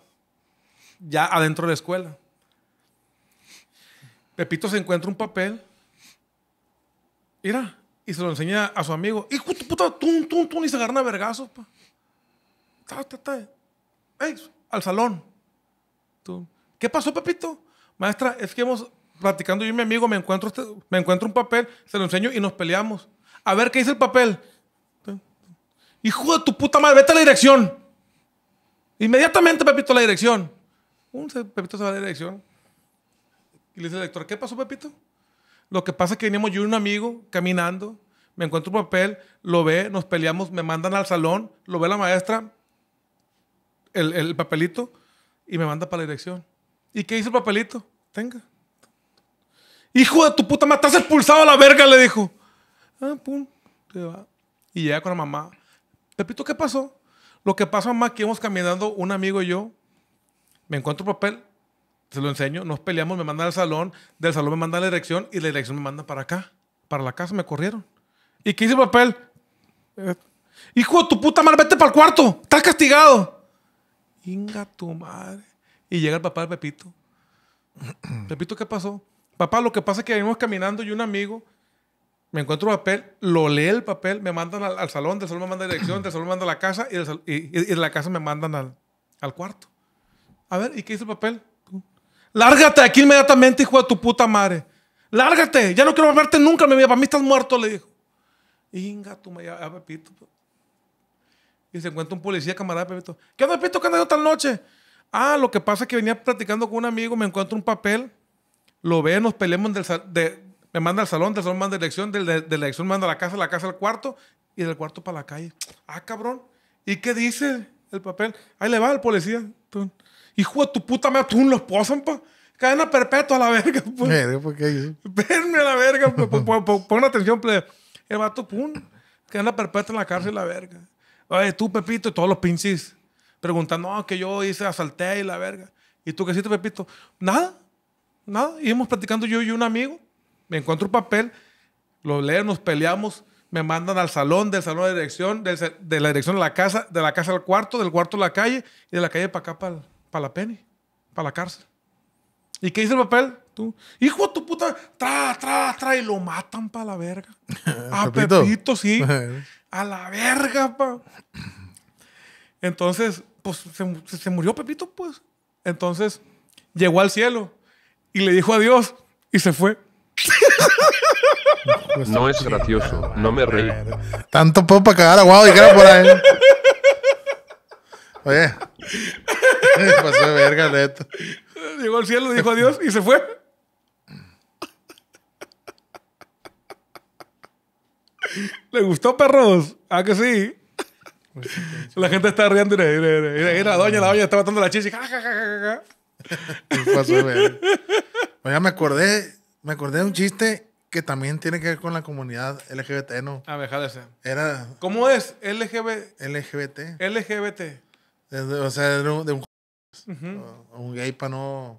ya adentro de la escuela. Pepito se encuentra un papel. Mira, y se lo enseña a su amigo. Hijo de puta, tum, tum, tum, y se agarra a vergazos, al salón. ¿Qué pasó, Pepito? Maestra, es que hemos platicando yo y mi amigo, me encuentro, este, me encuentro un papel, se lo enseño y nos peleamos. A ver, ¿qué dice el papel? Hijo de tu puta madre, vete a la dirección. Inmediatamente, Pepito, a la dirección. Pepito se va a la dirección. Y le dice el lector, ¿qué pasó, Pepito? Lo que pasa es que veníamos yo y un amigo caminando, me encuentro un papel, lo ve, nos peleamos, me mandan al salón, lo ve la maestra, el, papelito, y me manda para la dirección. ¿Y qué hizo el papelito? Tenga. Hijo de tu puta, me estás expulsado a la verga, le dijo. Ah, pum, Y llega con la mamá. Pepito, ¿qué pasó? Lo que pasa, mamá, que íbamos caminando un amigo y yo, me encuentro un papel, se lo enseño, nos peleamos, me mandan al salón, del salón me mandan la dirección y la dirección me manda para acá, para la casa, me corrieron. ¿Y qué hice papel? Eh, hijo de tu puta madre, vete para el cuarto, estás castigado. Inga tu madre. Y llega el papá de Pepito. Pepito, ¿qué pasó? Papá, lo que pasa es que venimos caminando y un amigo me encuentro un papel, lo lee el papel, me mandan al, salón, del salón me manda la dirección, del salón me manda a la casa y, de la casa me mandan al, cuarto. A ver, ¿y qué hizo el papel? Lárgate aquí inmediatamente, hijo de tu puta madre. Lárgate, ya no quiero verte nunca, mi vida. Para mí estás muerto, le dijo. Inga, tú me Pepito. Y se encuentra un policía, camarada Pepito. ¿Qué onda, Pepito? ¿Qué andas tal noche? Ah, lo que pasa es que venía platicando con un amigo, me encuentro un papel, lo ve, nos peleamos del me manda al salón, del salón manda a de, de, de la elección manda a la casa, la casa al cuarto y del cuarto para la calle. Ah, cabrón. ¿Y qué dice el papel? Ahí le va el policía hijo de tu puta madre, tú los posan, pa. Cadena perpetua a la verga, pues. Verga, ¿por qué? Verme a la verga, pues. pues, pues, pues pon atención, plebe. El vato, pum. Cadena perpetua en la cárcel, la verga. Oye, tú, Pepito, y todos los pinches preguntando, no, que yo hice, asalté y la verga. ¿Y tú qué hiciste, Pepito? Nada, nada. Íbamos platicando yo y un amigo. Me encuentro un papel, lo leo, nos peleamos, me mandan al salón, del salón de dirección, de la dirección a la casa, de la casa al cuarto, del cuarto a la calle y de la calle para acá para para la pena, para la cárcel. ¿Y qué dice el papel? Tú, hijo de tu puta, tra, tra, tra, y lo matan para la verga. A ah, Pepito, sí. a la verga, pa. Entonces, pues se, murió Pepito, pues. Entonces, llegó al cielo y le dijo adiós y se fue. no es gracioso, no me reí. Tanto puedo para cagar a y y por ahí. Oye pasó de verga, neta. Llegó al cielo, dijo adiós y se fue. ¿Le gustó, perros? Ah, que sí. La gente está riendo. y la doña, la doña está matando la chicha. y pasó pasó, ya me acordé, me acordé de un chiste que también tiene que ver con la comunidad LGBT, ¿no? A ver, Era... ¿Cómo es? LGBT. LGBT. LGBT. o sea, de un un gay para no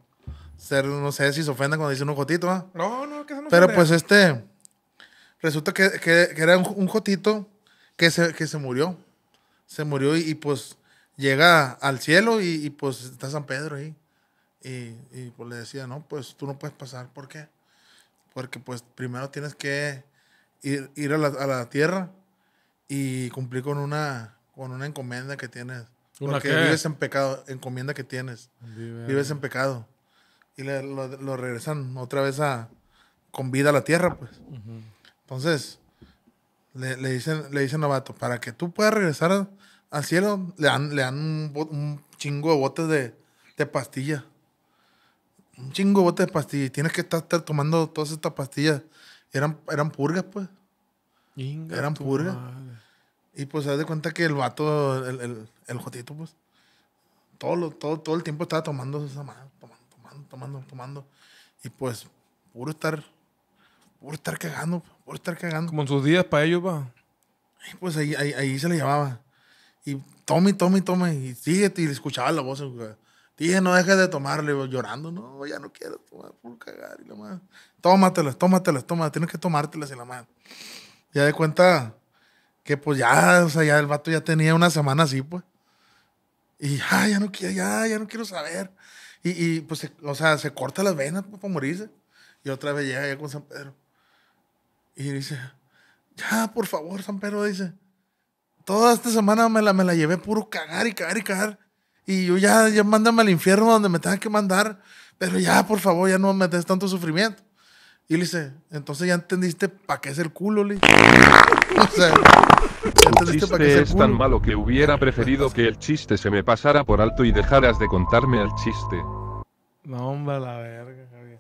ser, no sé si se ofenda cuando dice un jotito. Pero pues este, resulta que, era un, jotito que se, que se murió. Se murió y, pues llega al cielo y, pues está San Pedro ahí. Y, pues le decía, no, pues tú no puedes pasar. ¿Por qué? Porque pues primero tienes que ir, a, la, a la tierra y cumplir con una, con una encomienda que tienes porque vives en pecado, encomienda que tienes. Vives en pecado. Y le, lo, regresan otra vez a, con vida a la tierra, pues. Entonces, le, dicen, le dicen a Vato, para que tú puedas regresar al cielo, le dan, le dan un, chingo de botes de, de pastilla. Un chingo de botes de pastilla. tienes que estar, tomando todas estas pastillas. Eran, eran purgas, pues. eran purgas. Y pues, se de cuenta que el vato, el el Jotito, pues. Todo, todo, todo el tiempo estaba tomando esa madre, tomando, tomando, tomando, tomando. Y pues, puro estar, puro estar cagando, puro estar cagando. Como en sus días para ellos, va. pues ahí, ahí, ahí se le llevaba. Y tome, tome, tome. Y toma, y le escuchaba la voz. Dije, no dejes de tomarle, llorando, no, ya no quiero tomar, puro cagar. Y la madre, tómatelas, tómatelas, tómatelas, tienes que tomártelas y la madre. Ya de cuenta que pues ya, o sea, ya el vato ya tenía una semana así, pues. Y ya no quiero, ya, ya no quiero saber. Y, pues, o sea, se corta las venas pues, para morirse. Y otra vez llega ya con San Pedro. Y dice, ya, por favor, San Pedro, dice, toda esta semana me la, me la llevé puro cagar y cagar y cagar. Y yo ya, ya mándame al infierno donde me tengan que mandar. Pero ya, por favor, ya no me des tanto sufrimiento. Y le dice, entonces ya entendiste para qué es el culo, le. o sea, el este chiste es tan malo que hubiera preferido que el chiste se me pasara por alto y dejaras de contarme el chiste. No, hombre, la verga, Javier.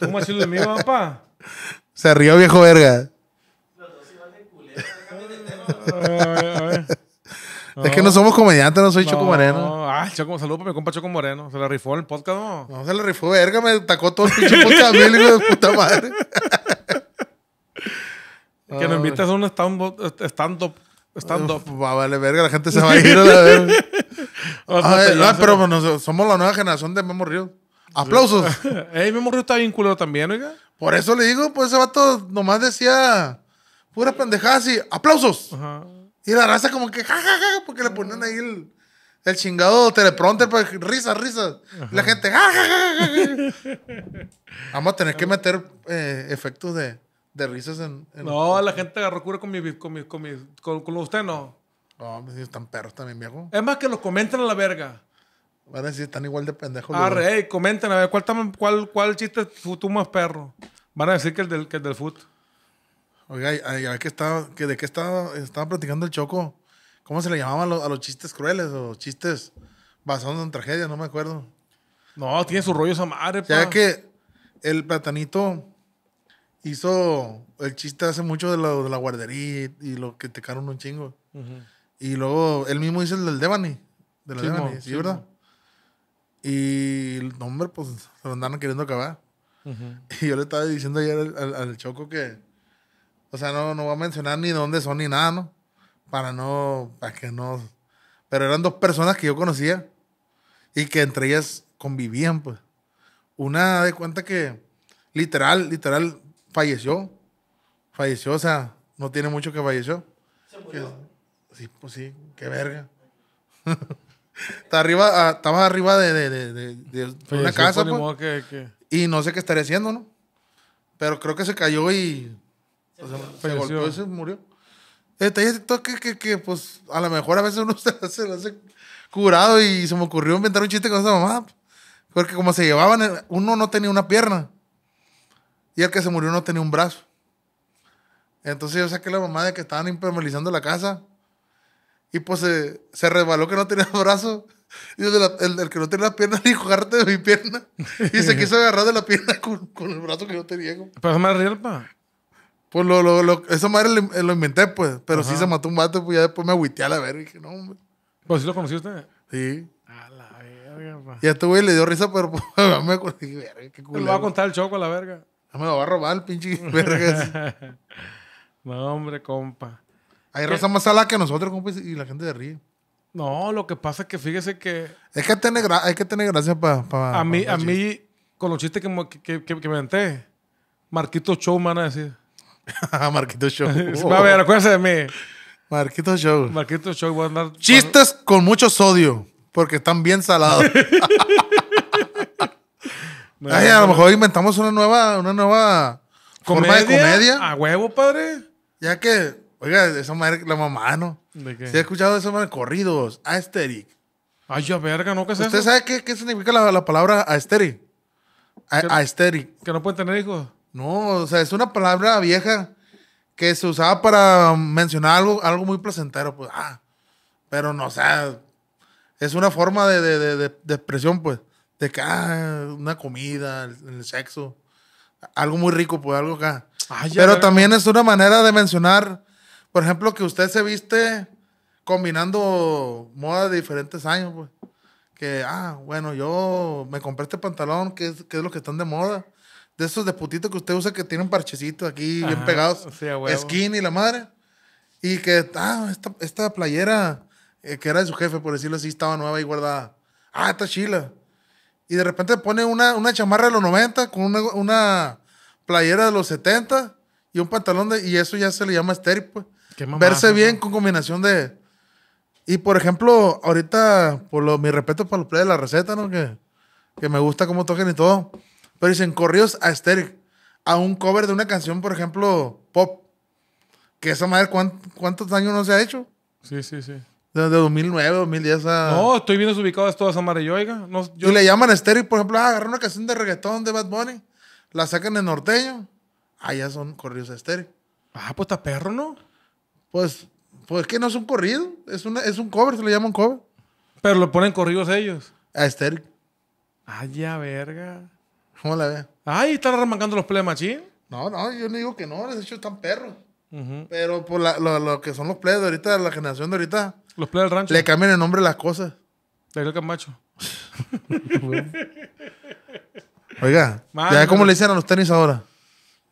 ¿Cómo sido lo mío, papá? Se rió, viejo verga. Los dos iban de culero, a Es que no somos comediantes, no soy Choco Moreno. Ah, Choco, saludo para mi compa Choco Moreno. Se le rifó el podcast, ¿no? No, se le rifó, verga, me tacó todo el pinche podcast hijo puta madre. Que nos ah, invites a un stand-up. Stand up stand up Va, vale, verga, la gente se va a ir a la pero somos la nueva generación de Memo Río. Aplausos. Ey, Memo Río está bien también, oiga. Por eso le digo, pues ese vato nomás decía puras pendejadas y aplausos. Y la raza como que jajaja, ja, ja, porque le ponían ahí el, el chingado teleprompter risa, risa, risas. La gente jajaja. Ja, Vamos a tener que meter eh, efectos de de risas en. en no, la gente agarró cura con mi. con con, usted no. No, están perros también, viejo. Es más que lo comentan a la verga. Van a decir, están igual de pendejos. Ah, rey, comenten a ver cuál, cuál, cuál chiste tú más perro. Van a decir que el del, que del foot. Oiga, a, que estaba, ¿de qué estaba, estaba platicando el Choco? ¿Cómo se le llamaban a, los, chistes crueles o chistes basados en tragedia? No me acuerdo. No, tiene su rollo esa madre, Ya que el platanito hizo el chiste hace mucho de, de la guardería y, lo que te caron un chingo. Y luego él mismo hizo el del Devani. De la Devani, sí, verdad Y el nombre, pues, se lo andaron queriendo acabar. Y yo le estaba diciendo ayer al, Choco que, o sea, no, no voy a mencionar ni dónde son ni nada, ¿no? Para no, para que no. Pero eran dos personas que yo conocía y que entre ellas convivían, pues. Una de cuenta que, literal, literal, falleció. Falleció, o sea, no tiene mucho que falleció. Sí, pues sí, qué verga. Está arriba, ah, estaba arriba de, de, de, de una casa. Pues, pues. Y no sé qué estaría haciendo, ¿no? Pero creo que se cayó y se, golpeó se murió. Te que, que, que, pues, a lo mejor a veces uno se lo hace curado y se me ocurrió inventar un chiste con esa mamá. Porque como se llevaban, eh, uno no tenía una pierna. Y el que se murió no tenía un brazo. Entonces yo saqué la mamá de que estaban impermeabilizando la casa. Y pues se, se resbaló que no tenía brazo. Y el, que no tenía la pierna dijo, agárrate de mi pierna. Y se quiso agarrar de la pierna con, el brazo que yo tenía. ¿Pero es más real, pa? Pues lo, lo, lo, madre lo, inventé, pues. Pero sí se mató un vato, pues ya después me agüité a la verga. Y dije, no, hombre. ¿Pues sí lo conociste? Sí. A la verga, pa. Y a este güey le dio risa, pero pues, me acordé, qué Te lo va a contar el choco a la verga. No me lo va a robar pinche vergas. no, hombre, compa. Hay raza más salada que nosotros, compa, y la gente se ríe. No, lo que pasa es que fíjese que. Es que tener hay que tener gracia para. a mí, a mí, con los chistes que, que, me inventé, Marquito Show me van a decir. Marquito Show. Va a ver, acuérdense de mí. Marquito Show. Marquito Show. Voy a andar, Chistes con mucho sodio, porque están bien salados a lo mejor inventamos una nueva, una nueva forma de comedia. A huevo, padre. Ya que, oiga, esa madre, la mamá, ¿no? ¿De qué? ¿Sí ha escuchado esa madre? Corridos, esteri Ay, ya verga, ¿no? ¿Qué es ¿Usted sabe qué, significa la, la palabra esteri A, ¿Que, ¿Que no puede tener hijos? No, o sea, es una palabra vieja que se usaba para mencionar algo, algo muy placentero, pues, ah. Pero no, o sea, es una forma de expresión, pues de acá, ah, una comida, el, sexo. Algo muy rico, pues algo acá. Pero también es una manera de mencionar, por ejemplo, que usted se viste combinando moda de diferentes años, pues. Que, ah, bueno, yo me compré este pantalón, que es, lo que están de moda. De esos de putito que usted usa que tienen parchecitos aquí bien pegados. skin y la madre. Y que, ah, esta, playera eh, que era de su jefe, por decirlo así, estaba nueva y guardada. Ah, está chila y de repente pone una, una chamarra de los 90 con una, una playera de los 70 y un pantalón de, y eso ya se le llama estéril, pues. Verse bien con combinación de. Y por ejemplo, ahorita, por lo, mi respeto para los play de la receta, ¿no? Que, que me gusta cómo tocan y todo. Pero dicen corridos a estéril, a un cover de una canción, por ejemplo, pop. Que esa madre, ¿cuántos años no se ha hecho? Sí, sí, sí. De, 2009, 2010 a... No, estoy bien ubicadas todas amarillo, oiga. No, yo... Y le llaman y, por ejemplo, ah, agarran una canción de reggaetón de Bad Bunny, la sacan en norteño, allá son corridos Stereo. Ah, pues está perro, ¿no? Pues, pues que no es un corrido, es, una, es un cover, se le llama un cover. Pero lo ponen corridos ellos. A Stereo. Ay, ya verga. ¿Cómo la ve? Ay, están arrancando los plemas Machine? No, no, yo no digo que no, les hecho tan perros. Pero por pues, la, lo, lo, que son los players de ahorita, la generación de ahorita. Los players del rancho. Le cambian el nombre a las cosas. De el Camacho. Oiga, ¿ya cómo le hicieron los tenis ahora?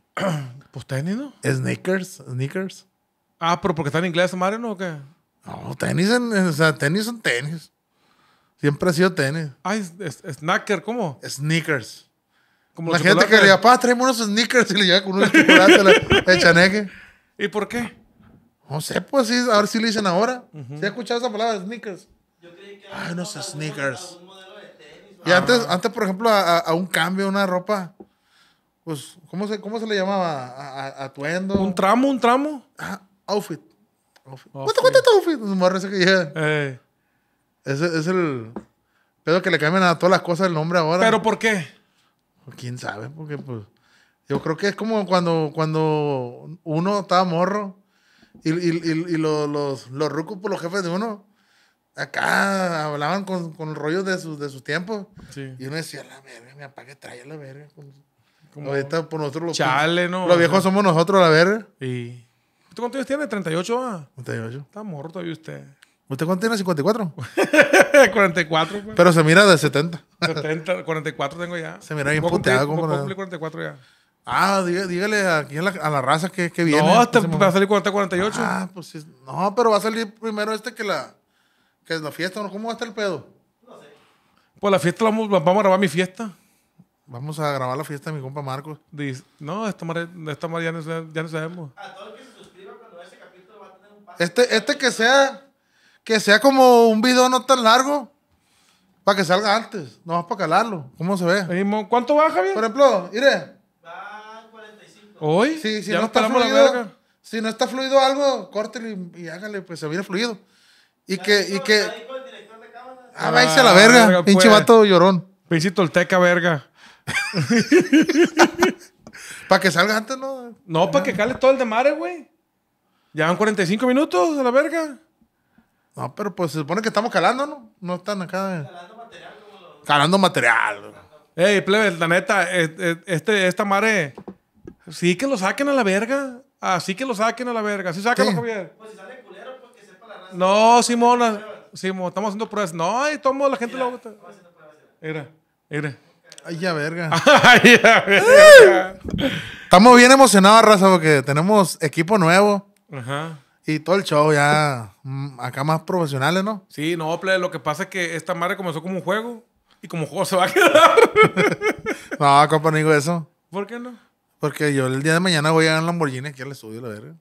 pues tenis, ¿no? Sneakers, sneakers. Ah, pero porque está en inglés, Mario, ¿no? ¿O qué? No, tenis, o sea, tenis son tenis. Siempre ha sido tenis. Ah, snacker, ¿cómo? Sneakers. la gente que le diga, pa, traemos unos sneakers y le llega con unos chocolates, el chaneque. ¿Y por qué? No sé, pues sí, ahora sí lo dicen ahora. ¿Se ha escuchado esa palabra? Sneakers. Ay, no sé, sneakers. Y antes, antes, por ejemplo, a, un cambio, una ropa, pues, ¿cómo se, cómo se le llamaba? atuendo. ¿Un tramo, un tramo? Ah, outfit. ¿Cuánto, ¿Cuánto cuesta tu outfit? Pues, que ya. Ese es el pedo que le cambian a todas las cosas el nombre ahora. ¿Pero por qué? Pues, ¿Quién sabe? Porque, pues... Yo creo que es como cuando, cuando uno estaba morro y, los, los, los rucos, por pues, los jefes de uno, acá hablaban con, con rollo de sus, de tiempos. Y uno decía, la verga, mi papá que trae la verga. Como Ahorita por pues, nosotros los, Los viejos somos nosotros, la verga. ¿Usted cuántos años tiene? ¿38? Ah? 38. Está morro todavía usted. ¿Usted cuánto tiene? ¿54? 44. Pues. Pero se mira de 70. 70, 44 tengo ya. Se mira bien puteado. como. 44 ya. Ah, dígale, aquí a la, a la raza que, viene. No, va a salir 40-48. Ah, pues sí. no, pero va a salir primero este que la, que es la fiesta, ¿no? ¿Cómo va a estar el pedo? No sé. Pues la fiesta vamos, vamos a grabar mi fiesta. Vamos a grabar la fiesta de mi compa Marcos. no, esta madre, esta ya, no, sabemos. A todo el que se suscriba cuando vea capítulo va a tener un pase. Este, este que sea, que sea como un video no tan largo. Para que salga antes, no vas para calarlo. ¿Cómo se ve? ¿Cuánto baja, bien? Por ejemplo, mire. ¿Hoy? si no está fluido, si no está fluido algo, córtelo y, hágale, pues se viene fluido. Y que, y que. Ah, a la ah, verga, pinche pues. vato llorón. Pinche tolteca, verga. para que salga antes, ¿no? No, para que cale todo el de mare, güey. Ya van 45 minutos a la verga. No, pero pues se supone que estamos calando, ¿no? No están acá. Eh. Calando material. Como Calando material. Ey, plebe, la neta, eh, eh, este, esta mare... Sí, que lo saquen a la verga. Así ah, que lo saquen a la verga. Sí, sácalo, bien. Javier. Pues si sale culero, pues que sepa la raza. No, Simona. Simón, estamos haciendo pruebas. No, y tomo, la gente lo Era, Mira, mira. Ay, ya verga. Ay, ya verga. Estamos bien emocionados, raza, porque tenemos equipo nuevo. Ajá. Y todo el show ya mm, acá más profesionales, ¿no? Sí, no, plebe, lo que pasa es que esta madre comenzó como un juego y como un juego se va a quedar. no, compa, no eso. ¿Por qué no? Porque yo el día de mañana voy a ganar Lamborghini aquí al estudio, la verga.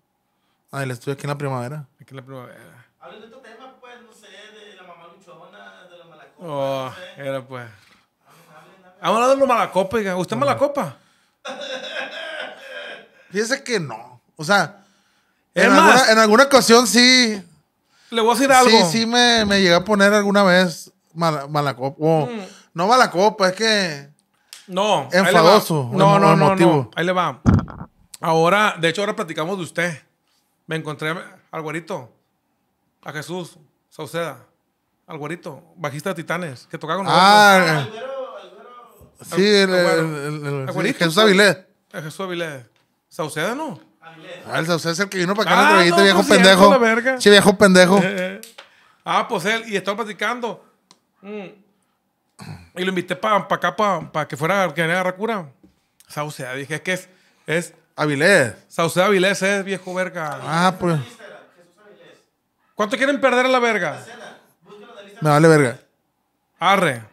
Ah, el estudio aquí en la primavera. Aquí en la primavera. Hablen de otro tema, pues, no sé, de la mamá luchona, de la malacopas, Oh, era pues. Vamos a ah, de los malacopa, diga. ¿Usted es malacopa? Fíjese que no. O sea, en, alguna, ocasión sí. Le voy a decir algo. Sí, sí me, me llegué a poner alguna vez mala, mm. No malacopa, es que no. Enfadoso. No, no, no, no, Ahí le va. Ahora, de hecho, ahora platicamos de usted. Me encontré al güerito, a Jesús Sauceda, al güerito, bajista de Titanes, que tocaba con Ah, Sí, el, Jesús Avilés. Jesús Avilés. Sauceda, ¿no? Ah, el Sauceda es el que vino para acá, ah, no, viejo pendejo. Sí, viejo pendejo. ah, pues él, y estaba platicando. Mm, y lo invité para pa acá, para pa que fuera que a cura. Sauceda, dije, es que es. es Avilés. Sauceda Avilés es viejo verga. Ah, pues. ¿Cuánto quieren perder a la verga? Me vale verga. Arre.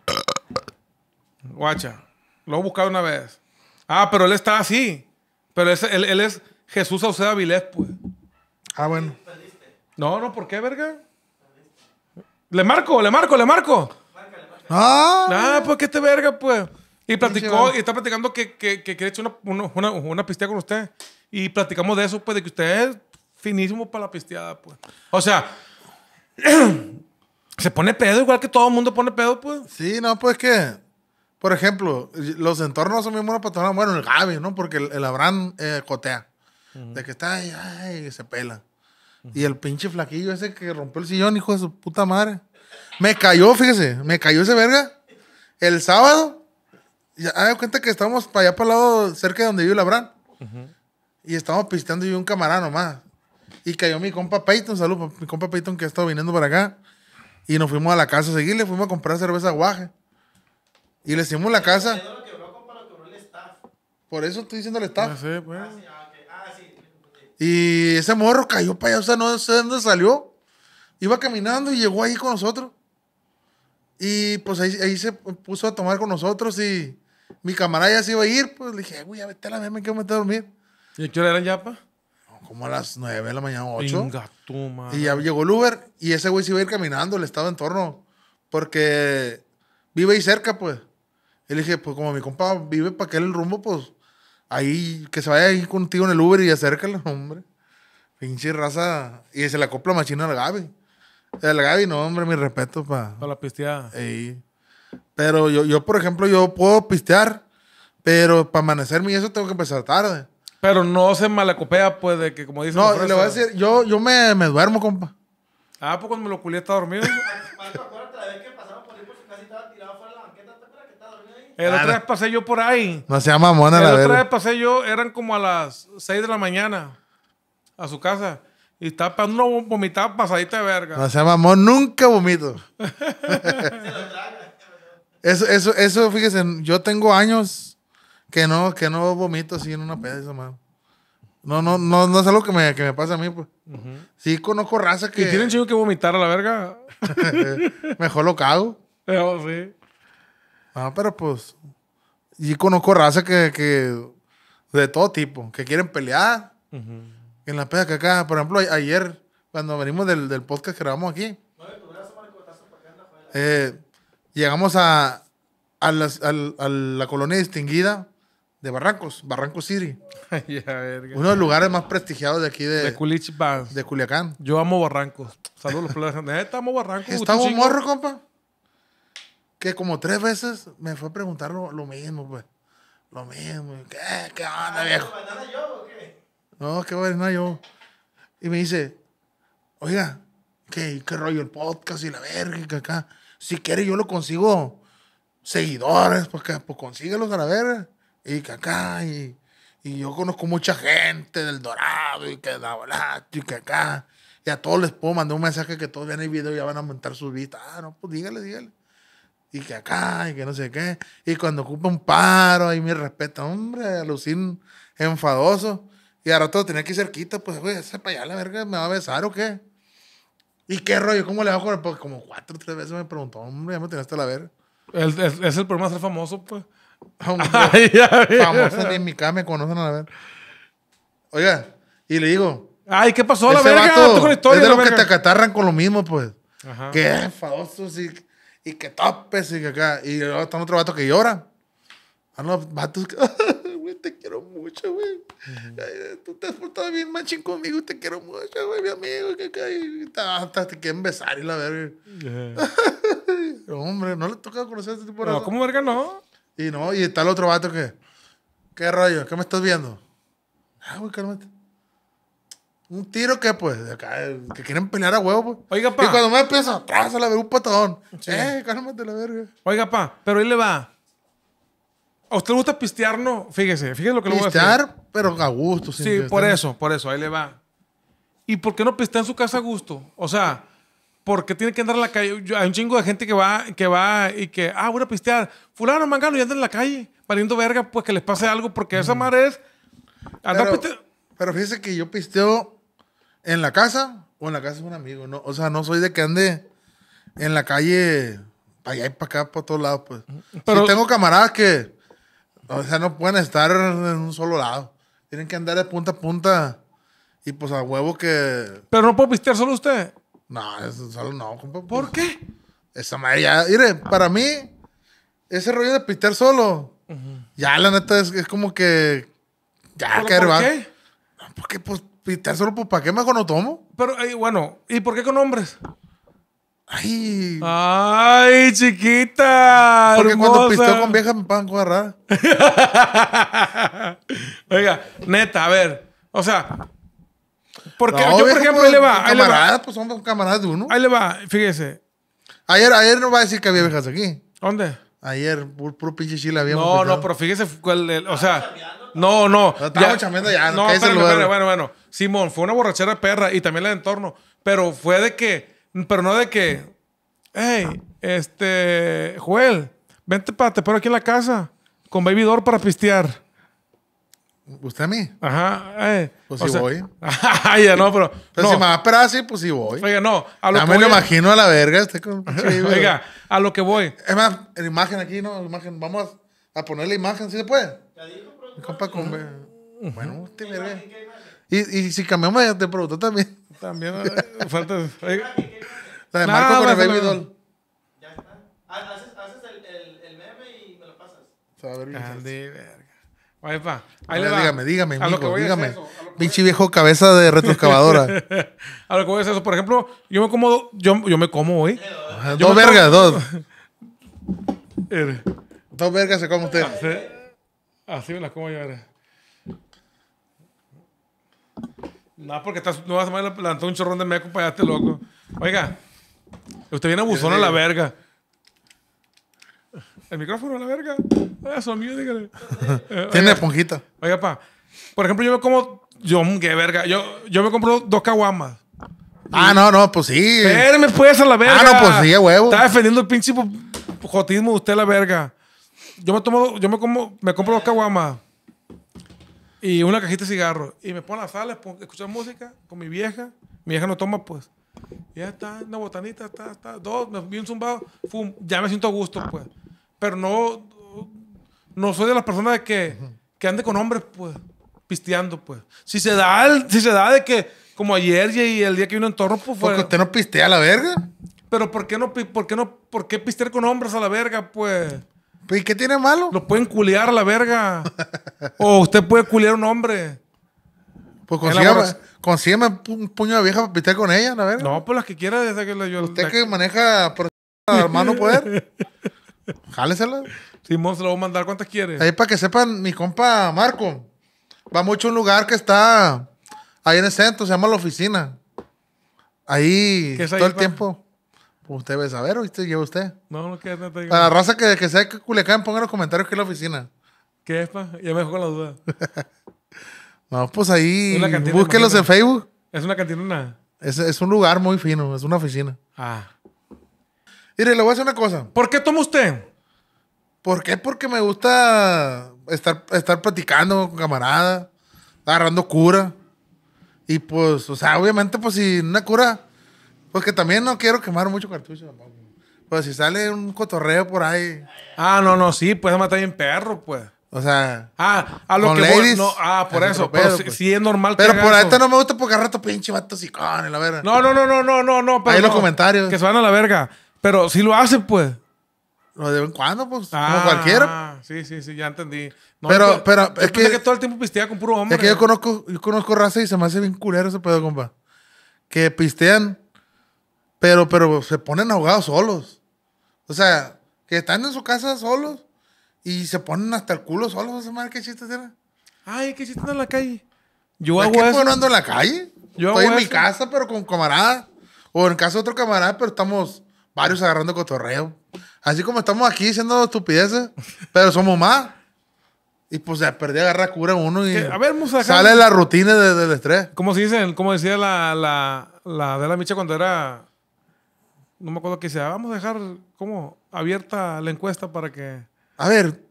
Guacha. Lo he buscado una vez. Ah, pero él está así. Pero es, él, es Jesús Sauceda Avilés, pues. Ah, bueno. No, no, ¿por qué, verga? Le marco, le marco, le marco. Ah, Nada, pues qué te verga, pues. Y platicó, y está platicando que, que, que quiere echar una, una, con usted. Y platicamos de eso, pues, de que usted es finísimo para la pisteada, pues. O sea, se pone pedo igual que todo el mundo pone pedo, pues. Sí, no, pues que, por ejemplo, los entornos son mismos para Bueno, el Gaby, ¿no? Porque el, Abraham eh, cotea. De que está, ay, ay, se pela. Y el pinche flaquillo ese que rompió el sillón, hijo de su puta madre. Me cayó, fíjese, me cayó ese verga. El sábado, ya me cuenta que estábamos para allá para el lado cerca de donde vive Labrán? Y estábamos pisteando y un camarada nomás. Y cayó mi compa Peyton, salud, mi compa Peyton que ha estado viniendo para acá. Y nos fuimos a la casa a seguirle, fuimos a comprar cerveza guaje. Y le hicimos la casa. Por eso estoy diciendo el staff. Pues. Ah, ah, ah, y ese morro cayó para allá, o sea, no sé dónde salió. Iba caminando y llegó ahí con nosotros. Y pues ahí, ahí se puso a tomar con nosotros y mi camarada ya se iba a ir. Pues le dije, güey, ya vete a la mierda, me quiero meter a dormir. ¿Y qué hora era ya, pa? Como a las 9 de la mañana, 8. y ya llegó el Uber y ese güey se iba a ir caminando, le estaba en torno. Porque vive ahí cerca, pues. Y le dije, pues como mi compa vive para aquel el rumbo, pues ahí, que se vaya ahí contigo en el Uber y acércala, hombre. Pinche raza. Y se la copla machina al gabe el Gaby, no, hombre, mi respeto para. la pisteada. Pero yo, yo, por ejemplo, yo puedo pistear, pero para amanecerme y eso tengo que empezar tarde. Pero no se malacopea, pues, de que como dice No, le voy a decir, yo, yo me, me duermo, compa. Ah, pues cuando me lo culé estaba dormido. El otro otra ah, vez pasé yo por ahí. No se llama mona la verdad. El otra vez pasé yo, eran como a las 6 de la mañana a su casa. Y está esperando una vomitada pasadita de verga. No se mamón, nunca vomito. eso, eso, eso, fíjese, yo tengo años que no, que no vomito así en una peda, mano. No, no, no, no es algo que me, que me pasa a mí, pues. Sí, conozco raza que. ¿Y tienen chingo que vomitar a la verga? Mejor lo cago. Pero oh, sí. Ah, pero pues. Y conozco raza que, que. de todo tipo, que quieren pelear. Uh en la peda que acá, por ejemplo, ayer, cuando venimos del, del podcast que grabamos aquí, eh, llegamos a, a, las, a, la colonia distinguida de Barrancos, Barranco City. Uno de los lugares más prestigiados de aquí de, de, de Culiacán. Yo amo Barrancos. Saludos, Neta, amo Barrancos. Estaba morro, compa, que como tres veces me fue a preguntar lo, lo mismo, pues. Lo mismo. ¿Qué, qué onda, ah, viejo? Pues, no, qué bueno, yo. Y me dice, oiga, ¿qué, qué rollo el podcast y la verga, que acá. Si quiere, yo lo consigo seguidores, pues, pues consíguelos a la verga. Y que acá, y, yo conozco mucha gente del Dorado y que da y que acá. Y a todos les puedo mandar un mensaje que todos en el video ya van a aumentar su vida Ah, no, pues dígale, dígale. Y que acá, y que no sé qué. Y cuando ocupa un paro, ahí me respeta. Hombre, alucín enfadoso. Y ahora todo tenía que ir cerquita, pues, güey, ese para allá la verga me va a besar o qué. ¿Y qué rollo? ¿Cómo le hago? Pues como cuatro o tres veces me preguntó, hombre, ya me tenías que la verga. es el problema de ser famoso, pues. famoso en mi casa me conocen a la verga. Oiga, y le digo. Ay, ¿qué pasó la verga? es de los que te acatarran con lo mismo, pues. Ajá. Que ah, famosos y, y que topes y que acá. Y luego está otro vato que llora. ah los vatos que... te quiero mucho, güey. Tú te has portado bien machín conmigo, te quiero mucho, güey, mi amigo. Que, hasta te quieren besar y la verga. Hombre, no le toca conocer a este tipo de No, ¿cómo verga no? Y no, y está el otro vato que, ¿qué rollo? ¿Qué me estás viendo? Ah, güey, cálmate. Un tiro que, pues, de acá, que quieren pelear a huevo, pues. Oiga, pa. Y cuando me empieza, atrás a la verga, un patadón. Eh, cálmate la verga. Oiga, pa, pero él le va. ¿A usted le gusta pistear, no? Fíjese, fíjese lo que le voy Pistear, pero a gusto. Sin sí, por eso, por eso, ahí le va. ¿Y por qué no pistea en su casa a gusto? O sea, porque tiene que andar en la calle? hay un chingo de gente que va, que va y que, ah, voy a pistear. Fulano, mangano, y anda en la calle, valiendo verga, pues que les pase algo, porque esa mm. madre es... pero, pero fíjese que yo pisteo en la casa o en la casa de un amigo, ¿no? O sea, no soy de que ande en la calle para allá y para acá, para todos lados, pues. Pero, tengo camaradas que o sea, no pueden estar en un solo lado. Tienen que andar de punta a punta. Y pues a huevo que. Pero no puedo pistear solo usted. No, solo no, ¿Por qué? Esa madre ya. Mire, para mí, ese rollo de pistear solo. Ya, la neta, es, como que. Ya, ¿Por qué? porque, pues, pistear solo, pues, ¿para qué mejor no tomo? Pero, eh, bueno, ¿y por qué con hombres? Ay. Ay, chiquita. Porque cuando pisteo con vieja me pagan cosas agarrada. Oiga, neta, a ver. O sea, porque yo, por ejemplo, pues, ahí le va. Camaradas, ahí le va. pues somos camaradas de uno. Ahí le va, fíjese. Ayer, no va a decir que había viejas aquí. ¿Dónde? Ayer, por puro pinche chile había. No, no, pero fíjese cuál. o sea, no, no. mucha ah, chambeando ya. No, espérame, bueno, bueno. Simón, fue una borrachera perra y también la de entorno. Pero fue de que pero no de que, hey, este, Joel, vente para, te espero aquí en la casa con Baby para pistear. ¿Usted a mí? Ajá. Eh. Pues si voy. ya no, pero. no. si me va a esperar así, pues si sí voy. Oiga, no. A lo ya me lo imagino a la verga. Este con... Oiga, a lo que voy. Es más, la imagen aquí, ¿no? imagen. Vamos a, poner la imagen, si se puede? Ya Compa, con... Bueno, usted verga. Y, y si cambiamos de producto también. También eh, falta. Eh. La de Marco con el Baby Doll. Ya está. Haces el meme y me lo pasas. Andy, verga. Ahí va. Ahí le va. Dígame, dígame, a dígame. Pinche viejo cabeza de retroexcavadora. a lo que voy a hacer eso. Por ejemplo, yo me como. Yo, yo me como hoy. Yo dos vergas, dos. dos vergas se come usted. Así, así me las como yo ahora. No, porque estás, no vas a plantar un chorrón de meco para allá, loco. Oiga, usted viene abusón a la verga. El micrófono a la verga. Ah, oiga, son mío, dígale. Tiene esponjita. Oiga, pa. Por ejemplo, yo me como. Yo, qué verga. Yo, yo me compro dos caguamas. Ah, no, no, pues sí. Espérame, pues, a la verga. Ah, no, pues sí, huevo. Está defendiendo el pinche jotismo de usted, la verga. Yo me tomo, yo me como, me compro dos caguamas y una cajita de cigarro. Y me pongo en la sala, música con mi vieja. Mi vieja no toma, pues. Ya está, una botanita, está, está. Dos, me vi un zumbado, ya me siento a gusto, pues. Pero no, no soy de las personas que, que ande con hombres, pues, pisteando, pues. Si se da, si se da de que, como ayer y el día que vino en torno, pues fue. Porque usted no pistea a la verga. Pero ¿por qué no, por qué no, por qué pistear con hombres a la verga, pues? ¿Y qué tiene malo? Lo pueden culear la verga. o usted puede culear un hombre. Pues consígame, un puño de vieja para pitar con ella, la verga. No, pues las que quiera desde que yo. Usted que maneja por mano poder. Jálesela. sí, se lo voy a mandar cuántas quieres? Ahí para que sepan, mi compa Marco. Va mucho a un lugar que está ahí en el centro, se llama La Oficina. Ahí, todo el tiempo. Pues usted debe saber, ¿o lleva usted? No, no, que no te A la raza que, sea que Culiacán, ponga en los comentarios que es la oficina. ¿Qué es, pa? Ya me dejó la duda. Vamos, pues ahí. Cantina, en Facebook. Es una cantina. Es, es un lugar muy fino, es una oficina. Ah. Mire, le voy a hacer una cosa. ¿Por qué toma usted? ¿Por qué? Porque me gusta estar, estar platicando con camaradas, agarrando cura. Y pues, o sea, obviamente, pues si una cura porque pues también no quiero quemar mucho cartucho tampoco. Pues si sale un cotorreo por ahí. Ah, no, no, sí, pues matar bien perro, pues. O sea. Ah, a lo que no, ah, por eso. pero pues. sí, es normal Pero por ahí no me gusta porque al rato pinche vato y la verga. No, no, no, no, no, no, no. Ahí los comentarios. Que se van a la verga. Pero si lo hacen, pues. No, de vez en cuando, pues. como ah, cualquiera. Sí, sí, sí, ya entendí. No, pero, pues, pero, es que, que. todo el tiempo pistea con puro hombre. Es que yo conozco, yo conozco raza y se me hace bien culero ese pedo, compa. Que pistean pero, pero se ponen ahogados solos. O sea, que están en su casa solos y se ponen hasta el culo solos. madre qué chiste era? Ay, qué chiste en la calle. Yo hago eso. no ando en la calle? Yo Estoy en mi casa, pero con camaradas. O en casa de otro camarada, pero estamos varios agarrando cotorreo. Así como estamos aquí haciendo estupideces, pero somos más. Y pues se perdí agarrar cura uno y a ver, sale la rutina del estrés. Como, se dice, como decía la, la, la de la Micha cuando era no me acuerdo qué sea, vamos a dejar como abierta la encuesta para que... A ver,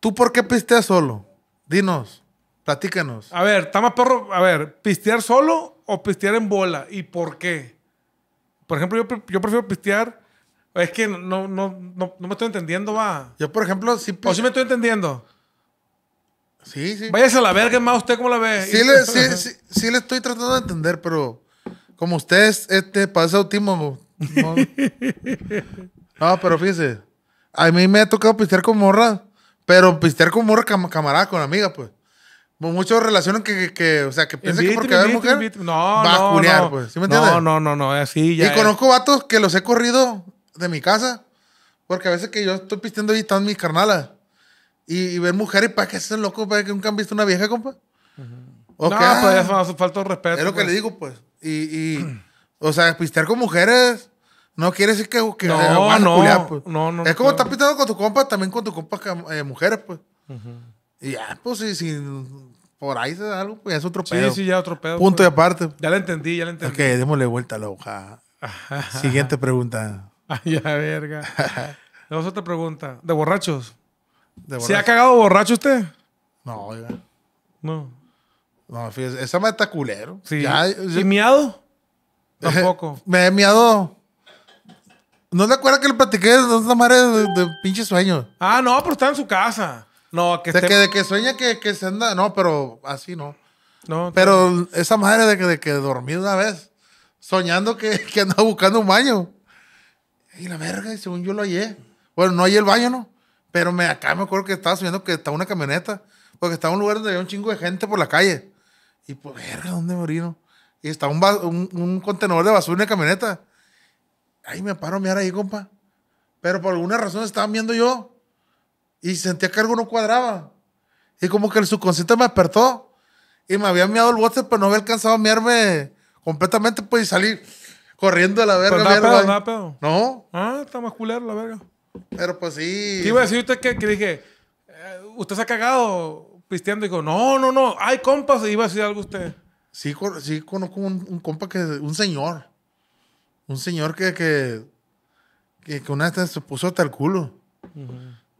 ¿tú por qué pisteas solo? Dinos, platícanos. A ver, Tama Perro, a ver, ¿pistear solo o pistear en bola? ¿Y por qué? Por ejemplo, yo, prefiero pistear... Es que no, no, no, no me estoy entendiendo, va. Yo, por ejemplo, sí... o sí me estoy entendiendo. Sí, sí. Váyase a la verga, más usted cómo la ve. Sí le, sí, sí, sí, le estoy tratando de entender, pero como usted es, este, ese último no. pero fíjese. A mí me ha tocado pistear con morra. Pero pistear con morra cam camarada, con amiga, pues. Muchos relacionan que, que, o sea, que piensan que porque hay mujer no, no, a no. pues. ¿Sí me entiendes? No, no, no, no, así ya. Y conozco vatos que los he corrido de mi casa. Porque a veces que yo estoy pisteando y están mis carnalas. Y, ven ver mujeres, ¿para qué es loco? ¿Para que nunca han visto una vieja, compa? no, pues ah, eso hace falta de respeto. Es lo que pues. le digo, pues. Y, y o sea, pistear con mujeres no quiere decir que, no, pues. no, no, no, Es como estar estás pintando con tu compa, también con tu compa eh, mujeres, pues. Y ya, pues si, si por ahí se da algo, pues ya es otro pedo. Sí, sí, ya otro pedo. Punto pues. y aparte. Ya la entendí, ya la entendí. Ok, démosle vuelta a la hoja. Siguiente pregunta. Ay, ya, verga. Tenemos otra pregunta. ¿De borrachos? ¿Se ha cagado borracho usted? No, oiga. No. No, fíjese, esa me está culero. Sí. ¿Y miado? Tampoco. me he miado ¿No te acuerdas que le platiqué de esa madre de, pinche sueño? Ah, no, pero está en su casa. No, que De, que, de que sueña que, se anda. No, pero así no. No, Pero esa madre de que, de que dormí una vez, soñando que, que andaba buscando un baño. Y la verga, y según yo lo hallé. Bueno, no hallé el baño, ¿no? Pero me, acá me acuerdo que estaba soñando que estaba una camioneta. Porque estaba en un lugar donde había un chingo de gente por la calle. Y pues, verga, ¿dónde me orino? Y estaba un, un, un contenedor de basura en la camioneta. Ahí me paro a mirar ahí, compa. Pero por alguna razón estaba viendo yo y sentía que algo no cuadraba. Y como que el subconsciente me apertó y me había mirado el WhatsApp, pero no había alcanzado a mirarme completamente, pues, y salir corriendo de la verga. Pues, pero No. Ah, está más culero la verga. Pero pues sí. ¿Qué iba a decir usted que, dije, eh, usted se ha cagado pisteando? Y dijo, no, no, no, hay compas, iba a decir algo usted. Sí, sí conozco un, compa que, un señor, un señor que, que, que, una vez se puso hasta el culo.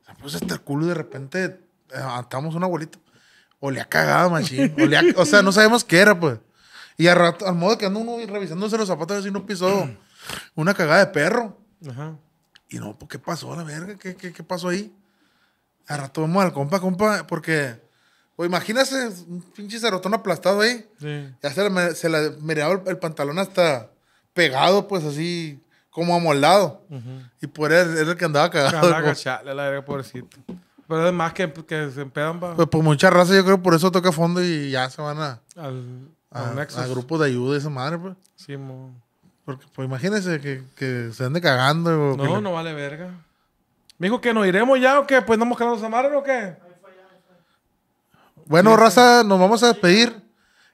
Se puso hasta el culo y de repente levantamos eh, un abuelito. ha cagado machín. o sea, no sabemos qué era, pues. Y al, rato, al modo que anda uno revisándose los zapatos, y no pisó una cagada de perro. Y no, pues, ¿qué pasó? La verga, ¿qué, pasó ahí? Al rato vemos al compa, compa, porque... O pues, imagínese un pinche cerotón aplastado ahí. Sí. Ya se le, se el, pantalón hasta pegado, pues así, como amoldado. Y por él era el que andaba cagado. Andaba pues. la verga, pobrecito. Pero además que, que se empedan Pues por mucha raza yo creo por eso toca fondo y ya se van a... Al, a, a grupos de ayuda de esa madre, pues. Sí, mo. Porque, pues imagínense que, que se ande cagando. no, no vale verga. Me dijo que nos iremos ya o que Pues andamos quedado esa madre o qué? Bueno, raza, nos vamos a despedir.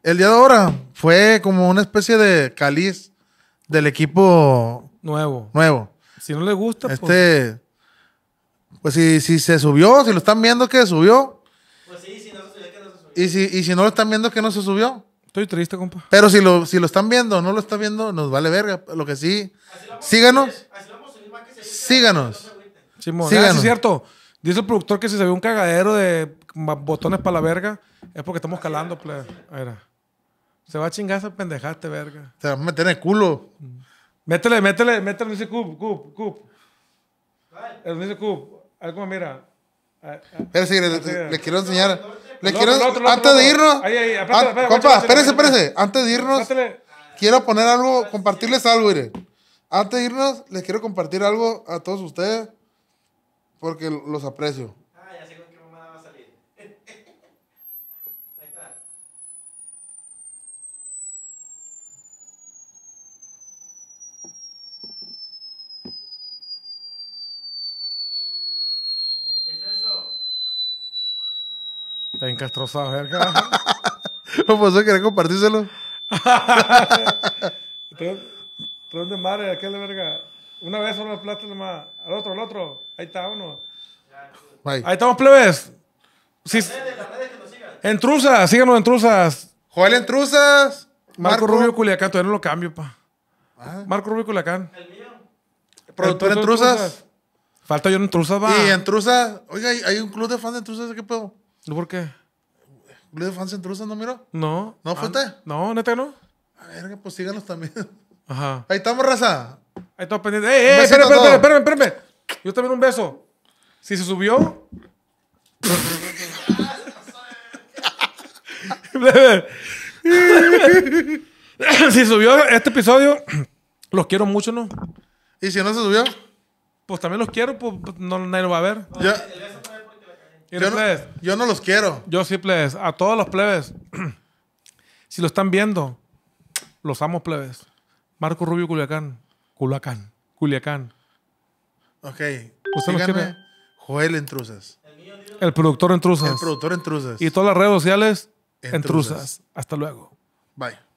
El día de ahora fue como una especie de caliz del equipo nuevo. Nuevo. Si no le gusta, pues. este, pues, si, se subió, si lo están viendo que subió. Pues sí, si no se subió, no se subió. Y si, si no lo están viendo que no se subió. Estoy triste, compa. Pero si lo, si lo están viendo no lo están viendo, nos vale verga. Lo que sí. síganos. síganos. síganos. es cierto. Dice el productor que si se ve un cagadero de botones para la verga, es porque estamos calando, plebe. Era. Se va a chingar esa pendejate, este verga. Te va a meter en el culo. Métele, métele, métele, dice Cup, Cup, Cup. El eh, dice Cup. Algo mira. Ah, ah. Espérese, le, quiero enseñar. quiero. antes de irnos. Ahí, ahí, apérate, espérese, espérese. Antes de irnos, quiero poner algo, compartirles algo, mire. Antes de irnos, les quiero compartir algo a todos ustedes porque los aprecio. encastrosados, verga ¿No pasó? ¿Querés compartírselo? Entonces, de madre, ¿Qué verga. Una vez solo los platos, Al otro, al otro. Ahí está uno. Ahí estamos, plebes. Sí. Las En síganos en Joel en Marco, Rubio Culiacán, todavía no lo cambio, pa. Ah. Marco Rubio Culiacán. El mío. Productor en Falta yo en entruzas va. Y en oiga, hay, un club de fans de entruzas qué? Le de fans intrusos no miró? No. ¿No fuiste? Ah, no, neta no. A ver, pues síganos también. Ajá. Ahí estamos, raza. Ahí estamos pendientes. ¡Eh, eh! Espérame, espérame, espérame, espérame. Yo también un beso. Si se subió. si subió este episodio, los quiero mucho, ¿no? ¿Y si no se subió? Pues también los quiero, pues, pues nadie lo va a ver. Ya. Yo no, los quiero. Yo sí, plebes. A todos los plebes. si lo están viendo, los amo, plebes. Marco Rubio Culiacán. Culiacán. Culiacán. Ok. ¿Usted lo quiere? Joel Entruzas. El productor Entruzas. El productor Entruzas. Y todas las redes sociales Entruzas. Hasta luego. Bye.